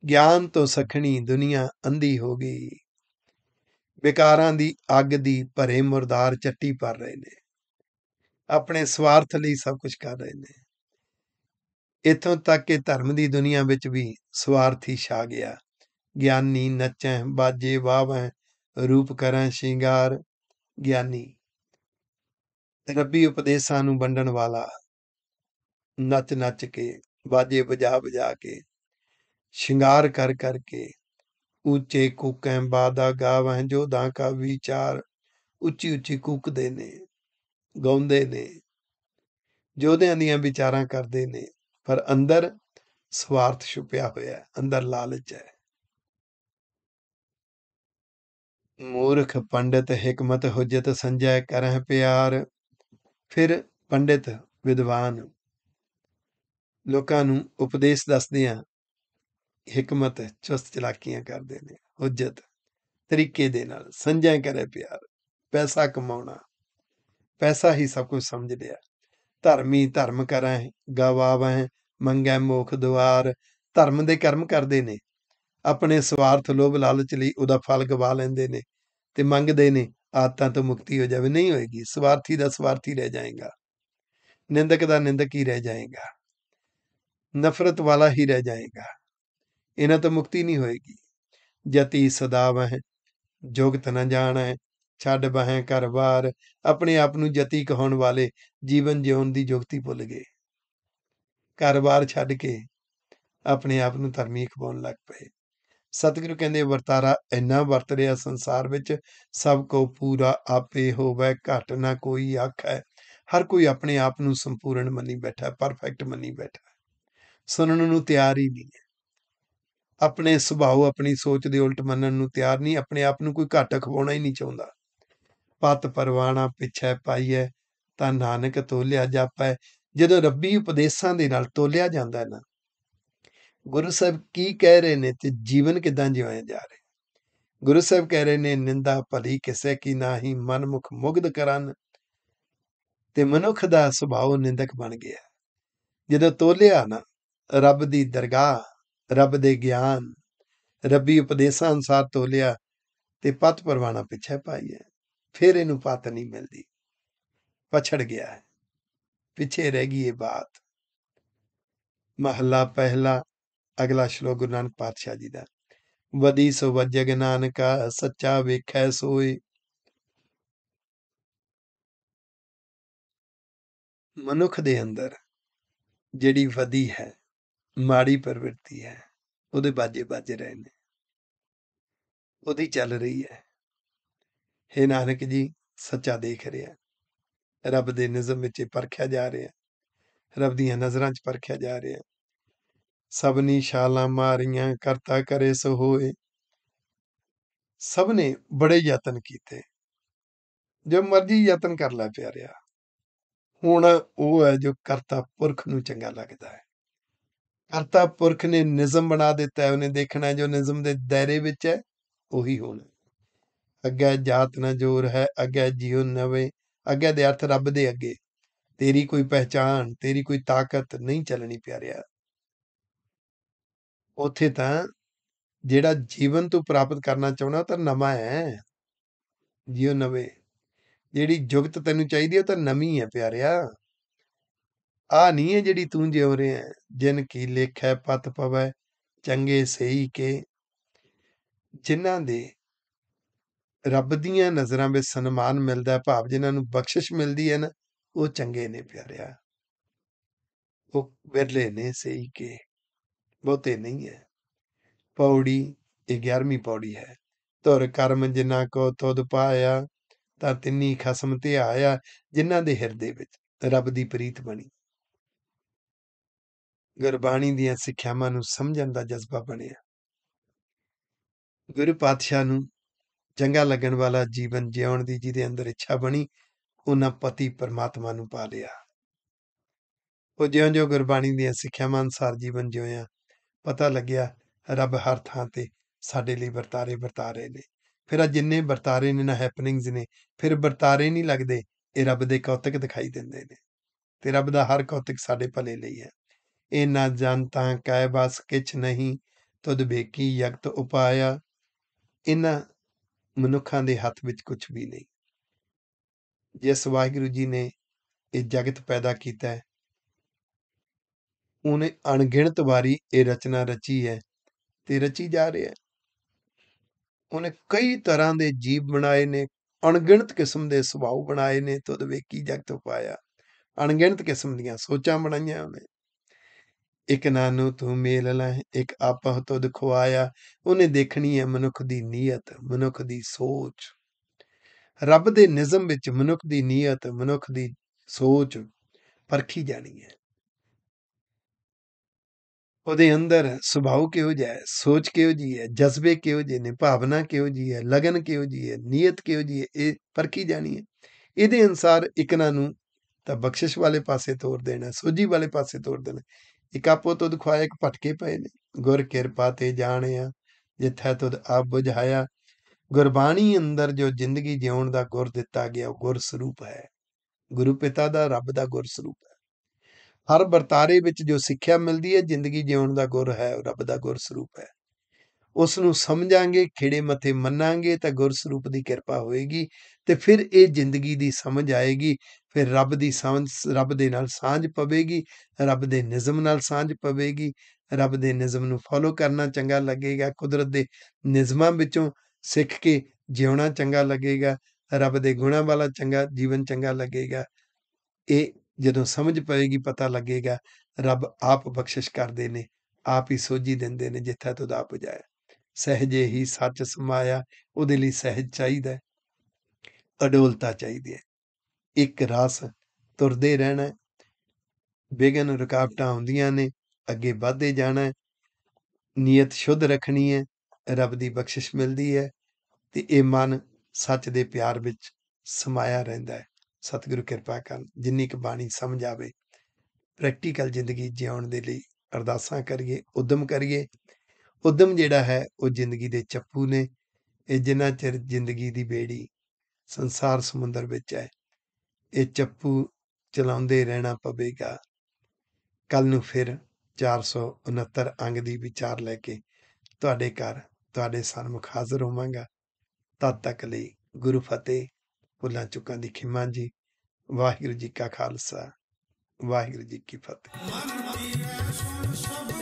ਗਿਆਨ ਤੋਂ ਸਖਣੀ ਦੁਨੀਆ ਅੰਧੀ ਹੋ ਗਈ ਵਿਕਾਰਾਂ ਦੀ ਅੱਗ ਦੀ ਭਰੇ ਮਰਦਾਰ ਚੱਟੀ ਪਰ ਰਹੇ ਨੇ ਆਪਣੇ ਸਵਾਰਥ ਲਈ ਸਭ ਕੁਝ ਕਰ ਰਹੇ ਨੇ ਇਥੋਂ ਤੱਕ ਕਿ ਧਰਮ ਦੀ ਦੁਨੀਆ ਵਿੱਚ ਵੀ ਸਵਾਰਥੀ ਛਾ ਗਿਆ ਗਿਆਨੀ ਨੱਚੈ ਬਾਜੇ ਵਾਵੈ ਰੂਪ ਕਰੈ ਸ਼ਿੰਗਾਰ ਗਿਆਨੀ ਰੱਬੀ ਉਪਦੇਸ਼ਾਂ ਨੂੰ ਵੰਡਣ ਵਾਲਾ ਨੱਚ ਨੱਚ ਕੇ ਬਾਜੇ ਵਜਾ ਵਜਾ ਕੇ ਸ਼ਿੰਗਾਰ ਕਰ ਕਰ ਕੇ ਉੱਚੇ ਕੂਕਾਂ ਬਾਦਾ ਗਾਵਹਿ ਦਾ ਕਾ ਵਿਚਾਰ ਉੱਚੀ ਉੱਚੀ ਕੂਕਦੇ ਨੇ ਗਾਉਂਦੇ ਨੇ ਜੋਧਿਆਂ ਦੀਆਂ ਵਿਚਾਰਾਂ ਕਰਦੇ ਨੇ ਪਰ ਅੰਦਰ ਸਵਾਰਥ ਛੁਪਿਆ ਹੋਇਆ ਹੈ ਅੰਦਰ ਲਾਲਚ ਹੈ ਮੂਰਖ ਪੰਡਤ ਹਕਮਤ ਹੁਜਤ ਸੰਜੈ ਕਰਹਿ ਪਿਆਰ ਫਿਰ ਪੰਡਿਤ ਵਿਦਵਾਨ ਲੋਕਾਂ ਨੂੰ ਉਪਦੇਸ਼ ਦੱਸਦੇ ਆ ਹਕਮਤ ਚਸਤ ਚਲਾਕੀਆਂ ਕਰਦੇ ਨੇ ਹੁਜਤ ਤਰੀਕੇ ਦੇ ਨਾਲ ਸੰਜੈ ਕਰੇ ਪਿਆਰ ਪੈਸਾ ਕਮਾਉਣਾ ਪੈਸਾ ਹੀ ਸਭ ਕੁਝ ਸਮਝ ਲਿਆ ਧਰਮੀ ਧਰਮ ਕਰਾਂ ਗਵਾਵਾਂ ਮੰਗੈ ਮੋਖ ਦੁਆਰ ਧਰਮ ਦੇ ਕਰਮ ਕਰਦੇ ਨੇ ਆਪਣੇ ਸਵਾਰਥ ਲੋਭ ਲਾਲਚ ਲਈ ਉਹਦਾ ਫਲ ਗਵਾ ਲੈਂਦੇ ਨੇ ਤੇ ਮੰਗਦੇ ਨੇ ਆਤਾਂ ਤੋਂ ਮੁਕਤੀ ਹੋ ਜਾਵੇ ਨਹੀਂ ਹੋਏਗੀ ਸਵਾਰਥੀ ਦਾ ਸਵਾਰਥੀ ਰਹਿ ਜਾਏਗਾ ਨਿੰਦਕ ਦਾ ਨਿੰਦਕ ਹੀ ਰਹਿ ਜਾਏਗਾ ਨਫ਼ਰਤ ਵਾਲਾ ਹੀ ਰਹਿ ਜਾਏਗਾ ਇਹਨਾਂ ਤੋਂ ਮੁਕਤੀ ਨਹੀਂ ਹੋਏਗੀ ਜਤੀ ਸਦਾ ਵਹ ਜੋਗਤ ਨ ਜਾਣੈ ਛੱਡ ਬਹੈ ਘਰ-ਬਾਰ ਆਪਣੇ ਆਪ ਨੂੰ ਜਤੀ ਕਹਾਉਣ ਵਾਲੇ ਜੀਵਨ ਜਿਉਣ ਦੀ ਜੁਗਤੀ ਭੁੱਲ ਗਏ ਘਰ-ਬਾਰ ਛੱਡ ਕੇ ਆਪਣੇ ਆਪ ਨੂੰ ਧਰਮੀ ਖਵਾਉਣ ਲੱਗ ਪਏ ਸਤਿਗੁਰੂ ਕਹਿੰਦੇ ਵਰਤਾਰਾ ਇੰਨਾ ਵਰਤ ਰਿਹਾ ਸੰਸਾਰ ਵਿੱਚ ਸਭ ਕੋ ਪੂਰਾ ਆਪੇ ਹੋਵੇ ਘਟ ਨਾ ਕੋਈ ਆਖੈ ਹਰ ਕੋਈ ਆਪਣੇ ਆਪ ਨੂੰ ਸੰਪੂਰਨ ਮੰਨੀ ਬੈਠਾ ਪਰਫੈਕਟ ਮੰਨੀ ਬੈਠਾ ਸੁਣਨ ਨੂੰ ਤਿਆਰ ਹੀ ਨਹੀਂ ਆਪਣੇ ਸੁਭਾਅ ਆਪਣੀ ਸੋਚ ਦੇ ਉਲਟ ਮੰਨਣ ਨੂੰ ਤਿਆਰ ਨਹੀਂ ਆਪਣੇ ਆਪ ਨੂੰ ਕੋਈ ਘਟ ਖਵਾਉਣਾ ਹੀ ਨਹੀਂ ਚਾਹੁੰਦਾ ਪਤ ਪਰਵਾਣਾ ਪਿਛੈ ਪਾਈਐ ਤਾਂ ਨਾਨਕ ਤੋਲਿਆ ਜਾਪੈ ਜਦੋਂ ਰੱਬੀ ਉਪਦੇਸ਼ਾਂ ਦੇ ਨਾਲ ਤੋਲਿਆ ਜਾਂਦਾ ਹੈ ਨਾ ਗੁਰੂ ਸਾਹਿਬ ਕੀ ਕਹਿ ਰਹੇ ਨੇ ਤੇ ਜੀਵਨ ਕਿਦਾਂ ਜਿਵਾਇਆ ਜਾ ਰਿਹਾ ਗੁਰੂ ਸਾਹਿਬ ਕਹਿ ਰਹੇ ਨੇ ਨਿੰਦਾ ਭਲੀ ਕਿਸੇ ਕੀ ਨਾਹੀ ਮਨਮੁਖ ਮੁਗਧ ਕਰਨ ਤੇ ਮਨੁੱਖ ਦਾ ਸੁਭਾਅ ਨਿੰਦਕ ਬਣ ਗਿਆ ਜਦੋਂ ਤੋਲਿਆ ਨਾ ਰੱਬ ਦੀ ਦਰਗਾਹ ਰੱਬ ਦੇ ਗਿਆਨ ਰੱਬੀ ਉਪਦੇਸ਼ਾਂ ਅਨਸਾਰ ਤੋਲਿਆ ਤੇ ਪਤ ਪਰਵਾਣਾ ਪਿੱਛੇ ਪਾਈ ਹੈ ਫਿਰ ਇਹਨੂੰ ਪਤ ਨਹੀਂ ਮਿਲਦੀ ਪਛੜ ਗਿਆ ਹੈ ਪਿੱਛੇ ਰਹਿ ਗਈ ਇਹ ਬਾਤ ਮਹੱਲਾ ਪਹਿਲਾ ਅਗਲਾ ਸ਼ਲੋਕ ਗੁਰੂ ਨਾਨਕ ਪਾਤਸ਼ਾਹ ਜੀ ਦਾ ਵਦੀ ਸੋ ਵਜਗ ਨਾਨਕਾ ਸੱਚਾ ਵੇਖੈ ਸੋਏ ਮਨੁੱਖ ਦੇ ਅੰਦਰ ਜਿਹੜੀ ਵਦੀ ਹੈ ਮਾੜੀ ਪ੍ਰਵਿਰਤੀ ਹੈ ਉਹਦੇ ਬਾਜੇ ਬਾਜੇ ਰਹੇ ਨੇ ਉਹਦੀ ਚੱਲ ਰਹੀ ਹੈ हे ਨਾਨਕ ਜੀ ਸੱਚਾ ਦੇਖ ਰਿਹਾ ਰੱਬ ਦੇ ਨਿਜ਼ਮ ਵਿੱਚ ਪਰਖਿਆ ਜਾ ਰਿਹਾ ਰੱਬ ਦੀਆਂ ਨਜ਼ਰਾਂ 'ਚ ਪਰਖਿਆ ਜਾ ਰਿਹਾ ਸਭਨੀ ਛਾਲਾਂ ਮਾਰੀਆਂ ਕਰਤਾ ਕਰੇ ਸੋ ਹੋਏ ਸਭ ਨੇ ਬੜੇ ਯਤਨ ਕੀਤੇ ਜੋ ਮਰਜੀ ਯਤਨ ਕਰ ਲੈ ਪਿਆਰਿਆ ਹੁਣ ਉਹ ਹੈ ਜੋ ਕਰਤਾ ਪੁਰਖ ਨੂੰ ਚੰਗਾ ਲੱਗਦਾ ਹੈ ਕਰਤਾ ਪੁਰਖ ਨੇ ਨਿਜ਼ਮ ਬਣਾ ਦਿੱਤਾ ਹੈ ਉਹਨੇ ਦੇਖਣਾ ਜੋ ਨਿਜ਼ਮ ਦੇ ਦਾਇਰੇ ਵਿੱਚ ਹੈ ਉਹੀ ਹੋਣਾ ਅੱਗੇ ਜਾਤ ਨਾ ਜੋਰ ਹੈ ਅੱਗੇ ਜੀਉ ਨਵੇਂ ਅੱਗੇ ਦੇ ਅਰਥ ਰੱਬ ਦੇ ਅੱਗੇ ਤੇਰੀ ਕੋਈ ਪਹਿਚਾਨ ਤੇਰੀ ਕੋਈ ਤਾਕਤ ਨਹੀਂ ਚੱਲਣੀ ਪਿਆਰਿਆ ਉੱਥੇ ਤਾਂ ਜਿਹੜਾ ਜੀਵਨ ਤੂੰ ਪ੍ਰਾਪਤ ਕਰਨਾ ਚਾਹੁੰਦਾ ਉਹ ਤਾਂ ਨਵਾਂ ਹੈ ਜਿਉ ਨਵੇਂ ਜਿਹੜੀ ਜੁਗਤ ਤੈਨੂੰ ਚਾਹੀਦੀ ਉਹ ਤਾਂ ਨਵੀਂ ਹੈ ਪਿਆਰਿਆ ਆ ਨਹੀਂ ਹੈ ਜਿਹੜੀ ਤੂੰ ਜਿਉ ਰਿਹਾ ਜਿਨ ਕੀ ਲੇਖੈ ਪਤ ਪਵੈ ਚੰਗੇ ਸਹੀ ਕੇ ਜਿਨ੍ਹਾਂ ਦੇ ਰੱਬ ਦੀਆਂ ਨਜ਼ਰਾਂ ਵਿੱਚ ਸਨਮਾਨ ਮਿਲਦਾ ਭਾਵ ਜਿਨ੍ਹਾਂ ਨੂੰ ਬਖਸ਼ਿਸ਼ ਮਿਲਦੀ ਹੈ ਨਾ ਉਹ ਚੰਗੇ ਨੇ ਪਿਆਰਿਆ ਉਹ ਵਿਰਲੇ ਨੇ ਸਹੀ ਕੇ ਬਹੁਤੇ ਨਹੀਂ ਹੈ ਪੌੜੀ ਇਹ 11ਵੀਂ ਪੌੜੀ ਹੈ ਧੁਰ ਕਰਮ ਜਿਨ੍ਹਾਂ ਕੋ ਤੁਧ ਪਾਇਆ ਤਾਂ ਤਿੰਨੀ ਖਸਮ ਤੇ ਆਇਆ ਜਿਨ੍ਹਾਂ ਦੇ ਹਿਰਦੇ ਵਿੱਚ ਰੱਬ ਦੀ ਪ੍ਰੀਤ ਬਣੀ ਗੁਰਬਾਣੀ ਦੀਆਂ ਸਿੱਖਿਆਵਾਂ ਨੂੰ ਸਮਝਣ ਦਾ ਜਜ਼ਬਾ ਬਣਿਆ ਗੁਰੂ ਪਾਤਸ਼ਾਹ ਨੂੰ ਚੰਗਾ ਲੱਗਣ ਵਾਲਾ ਜੀਵਨ ਜਿਉਣ ਦੀ ਜਿਹਦੇ ਅੰਦਰ ਇੱਛਾ ਬਣੀ ਉਹਨਾਂ ਪਤੀ ਪਰਮਾਤਮਾ ਨੂੰ ਪਾ ਲਿਆ ਉਹ ਜਿਉਂ ਜੋ ਗੁਰਬਾਣੀ ਦੀਆਂ ਸਿੱਖਿਆਵਾਂ ਅਨਸਾਰ ਜੀਵਨ ਜਿਉਂਿਆ ਪਤਾ ਲੱਗਿਆ ਰੱਬ ਹਰ ਥਾਂ ਤੇ ਸਾਡੇ ਲਈ ਵਰਤਾਰੇ ਵਰਤਾਰੇ ਨੇ ਫਿਰ ਆ ਜਿੰਨੇ ਵਰਤਾਰੇ ਨੇ ਨਾ ਹੈਪਨਿੰਗਸ ਨੇ ਫਿਰ ਵਰਤਾਰੇ ਨਹੀਂ ਲੱਗਦੇ ਇਹ ਰੱਬ ਦੇ ਕੌਤਕ ਦਿਖਾਈ ਦਿੰਦੇ ਨੇ ਤੇ ਰੱਬ ਦਾ ਹਰ ਕੌਤਕ ਸਾਡੇ ਭਲੇ ਲਈ ਹੈ ਇਹ ਨਾ ਜਾਣਤਾ ਕੈ ਬਸ ਕਿਛ ਨਹੀਂ ਤੁਧ ਬੇਕੀ ਯਕਤ ਉਪਾਇਆ ਇਹਨਾਂ ਮਨੁੱਖਾਂ ਦੇ ਹੱਥ ਵਿੱਚ ਕੁਝ ਵੀ ਨਹੀਂ ਜਿਸ ਵਾਹਿਗੁਰੂ ਜੀ ਨੇ ਇਹ ਜਗਤ ਪੈਦਾ ਕੀਤਾ ਹੈ ਉਹਨੇ ਅਣਗਿਣਤ ਵਾਰੀ ਇਹ ਰਚਨਾ ਰਚੀ ਹੈ ਤੇ ਰਚੀ ਜਾ ਰਹੀ ਹੈ ਉਹਨੇ ਕਈ ਤਰ੍ਹਾਂ ਦੇ ਜੀਵ ਬਣਾਏ ਨੇ ਅਣਗਿਣਤ ਕਿਸਮ ਦੇ ਸੁਭਾਅ ਬਣਾਏ ਨੇ ਤੁਦ ਵੇਖੀ ਜਗਤ ਪਾਇਆ ਅਣਗਿਣਤ ਕਿਸਮ ਦੀਆਂ ਸੋਚਾਂ ਬਣਾਈਆਂ ਉਹਨੇ ਇੱਕ ਨਾਨੂ ਤੂੰ ਮੇਲ ਲੈ ਇੱਕ ਆਪਹ ਤੋ ਖਵਾਇਆ ਉਹਨੇ ਦੇਖਣੀ ਹੈ ਮਨੁੱਖ ਦੀ ਨੀਅਤ ਮਨੁੱਖ ਦੀ ਸੋਚ ਰੱਬ ਦੇ ਨਿਜ਼ਮ ਵਿੱਚ ਮਨੁੱਖ ਦੀ ਨੀਅਤ ਮਨੁੱਖ ਦੀ ਸੋਚ ਪਰਖੀ ਜਾਣੀ ਹੈ ਉਹਦੇ ਅੰਦਰ ਸੁਭਾਅ ਕਿਹੋ ਜਿਹਾ ਹੈ ਸੋਚ ਕਿਹੋ ਜੀ ਹੈ ਜਜ਼ਬੇ ਕਿਹੋ ਜਿਹੇ ਨੇ ਭਾਵਨਾ ਕਿਹੋ ਜੀ ਹੈ ਲਗਨ ਕਿਹੋ ਜੀ ਹੈ ਨੀਅਤ ਕਿਹੋ ਜੀ ਹੈ ਇਹ ਪਰਖੀ ਜਾਣੀ ਹੈ ਇਹਦੇ ਅਨਸਾਰ ਇਕਨਾਂ ਨੂੰ ਤਾਂ ਬਖਸ਼ਿਸ਼ ਵਾਲੇ ਪਾਸੇ ਤੋਰ ਦੇਣਾ ਸੋਝੀ ਵਾਲੇ ਪਾਸੇ ਤੋਰ ਦੇਣਾ ਇਕ ਆਪੋ ਤੁਧ ਇੱਕ ਪਟਕੇ ਪਏ ਨੇ ਗੁਰ ਕਿਰਪਾ ਤੇ ਜਾਣਿਆ ਜਿੱਥੈ ਤੁਧ ਆਪ ਬੁਝਾਇਆ ਗੁਰਬਾਣੀ ਅੰਦਰ ਜੋ ਜ਼ਿੰਦਗੀ ਜਿਉਣ ਦਾ ਗੁਰ ਦਿੱਤਾ ਗਿਆ ਉਹ ਗੁਰ ਸਰੂਪ ਹੈ ਗੁਰੂ ਪਿਤਾ ਦਾ ਰੱਬ ਦਾ ਗੁਰ ਸਰੂਪ ਹੈ ਹਰ ਵਰਤਾਰੇ ਵਿੱਚ ਜੋ ਸਿੱਖਿਆ ਮਿਲਦੀ ਹੈ ਜ਼ਿੰਦਗੀ ਜਿਉਣ ਦਾ ਗੁਰ ਹੈ ਰੱਬ ਦਾ ਗੁਰ ਸਰੂਪ ਹੈ ਉਸ ਨੂੰ ਸਮਝਾਂਗੇ ਖੇੜੇ ਮੱਥੇ ਮੰਨਾਂਗੇ ਤਾਂ ਗੁਰ ਸਰੂਪ ਦੀ ਕਿਰਪਾ ਹੋਏਗੀ ਤੇ ਫਿਰ ਇਹ ਜ਼ਿੰਦਗੀ ਦੀ ਸਮਝ ਆਏਗੀ ਫਿਰ ਰੱਬ ਦੀ ਸਮਝ ਰੱਬ ਦੇ ਨਾਲ ਸਾਂਝ ਪਵੇਗੀ ਰੱਬ ਦੇ ਨਿਜ਼ਮ ਨਾਲ ਸਾਂਝ ਪਵੇਗੀ ਰੱਬ ਦੇ ਨਿਜ਼ਮ ਨੂੰ ਫੋਲੋ ਕਰਨਾ ਚੰਗਾ ਲੱਗੇਗਾ ਕੁਦਰਤ ਦੇ ਨਿਜ਼ਮਾਂ ਵਿੱਚੋਂ ਸਿੱਖ ਕੇ ਜਿਉਣਾ ਚੰਗਾ ਲੱਗੇਗਾ ਰੱਬ ਦੇ ਗੁਣਾਂ ਵਾਲਾ ਚੰਗਾ ਜੀਵਨ ਚੰਗਾ ਲੱਗੇਗਾ ਇਹ ਜਦੋਂ ਸਮਝ ਪਏਗੀ ਪਤਾ ਲੱਗੇਗਾ ਰੱਬ ਆਪ ਬਖਸ਼ਿਸ਼ ਕਰਦੇ ਨੇ ਆਪ ਹੀ ਸੋਝੀ ਦਿੰਦੇ ਨੇ ਜਿੱਥੇ ਤੋਂ ਦਾ ਪੁਜਾਇਆ ਸਹਜੇ ਹੀ ਸੱਚ ਸਮਾਇਆ ਉਹਦੇ ਲਈ ਸਹਿਜ ਚਾਹੀਦਾ ਅਡੋਲਤਾ ਚਾਹੀਦੀ ਹੈ ਇੱਕ ਰਸ ਤੁਰਦੇ ਰਹਿਣਾ ਬੇਗਨ ਰੁਕਾਵਟਾਂ ਆਉਂਦੀਆਂ ਨੇ ਅੱਗੇ ਵਧਦੇ ਜਾਣਾ ਨੀਅਤ ਸ਼ੁੱਧ ਰੱਖਣੀ ਹੈ ਰੱਬ ਦੀ ਬਖਸ਼ਿਸ਼ ਮਿਲਦੀ ਹੈ ਤੇ ਇਹ ਮਨ ਸੱਚ ਦੇ ਪਿਆਰ ਵਿੱਚ ਸਮਾਇਆ ਰਹਿੰਦਾ ਹੈ ਸਤਿਗੁਰੂ ਕਿਰਪਾ ਕਰਨ ਜਿੰਨੀ ਕ ਬਾਣੀ ਸਮਝ ਆਵੇ ਪ੍ਰੈਕਟੀਕਲ ਜ਼ਿੰਦਗੀ ਜਿਉਣ ਦੇ ਲਈ ਅਰਦਾਸਾਂ ਕਰੀਏ ਉਦਮ ਕਰੀਏ ਉਦਮ ਜਿਹੜਾ ਹੈ ਉਹ ਜ਼ਿੰਦਗੀ ਦੇ ਚੱਪੂ ਨੇ ਇਹ ਜਿੰਨਾ ਚਿਰ ਜ਼ਿੰਦਗੀ ਦੀ ਬੇੜੀ ਸੰਸਾਰ ਸਮੁੰਦਰ ਵਿੱਚ ਹੈ ਇਹ ਚੱਪੂ ਚਲਾਉਂਦੇ ਰਹਿਣਾ ਪਵੇਗਾ ਕੱਲ ਨੂੰ ਫਿਰ 469 ਅੰਗ ਦੀ ਵਿਚਾਰ ਲੈ ਕੇ ਤੁਹਾਡੇ ਘਰ ਤੁਹਾਡੇ ਸਾਹਮਣੇ ਹਾਜ਼ਰ ਹੋਵਾਂਗਾ ਤਦ ਤੱਕ ਲਈ ਗੁਰੂ ਫਤਿਹ ਭੁੱਲਾਂ ਚੁੱਕਾਂ ਦੀ ਖਿਮਾ ਜੀ ਵਾਹਿਗੁਰੂ ਜੀ ਕਾ ਖਾਲਸਾ ਵਾਹਿਗੁਰੂ ਜੀ ਕੀ ਫਤਿਹ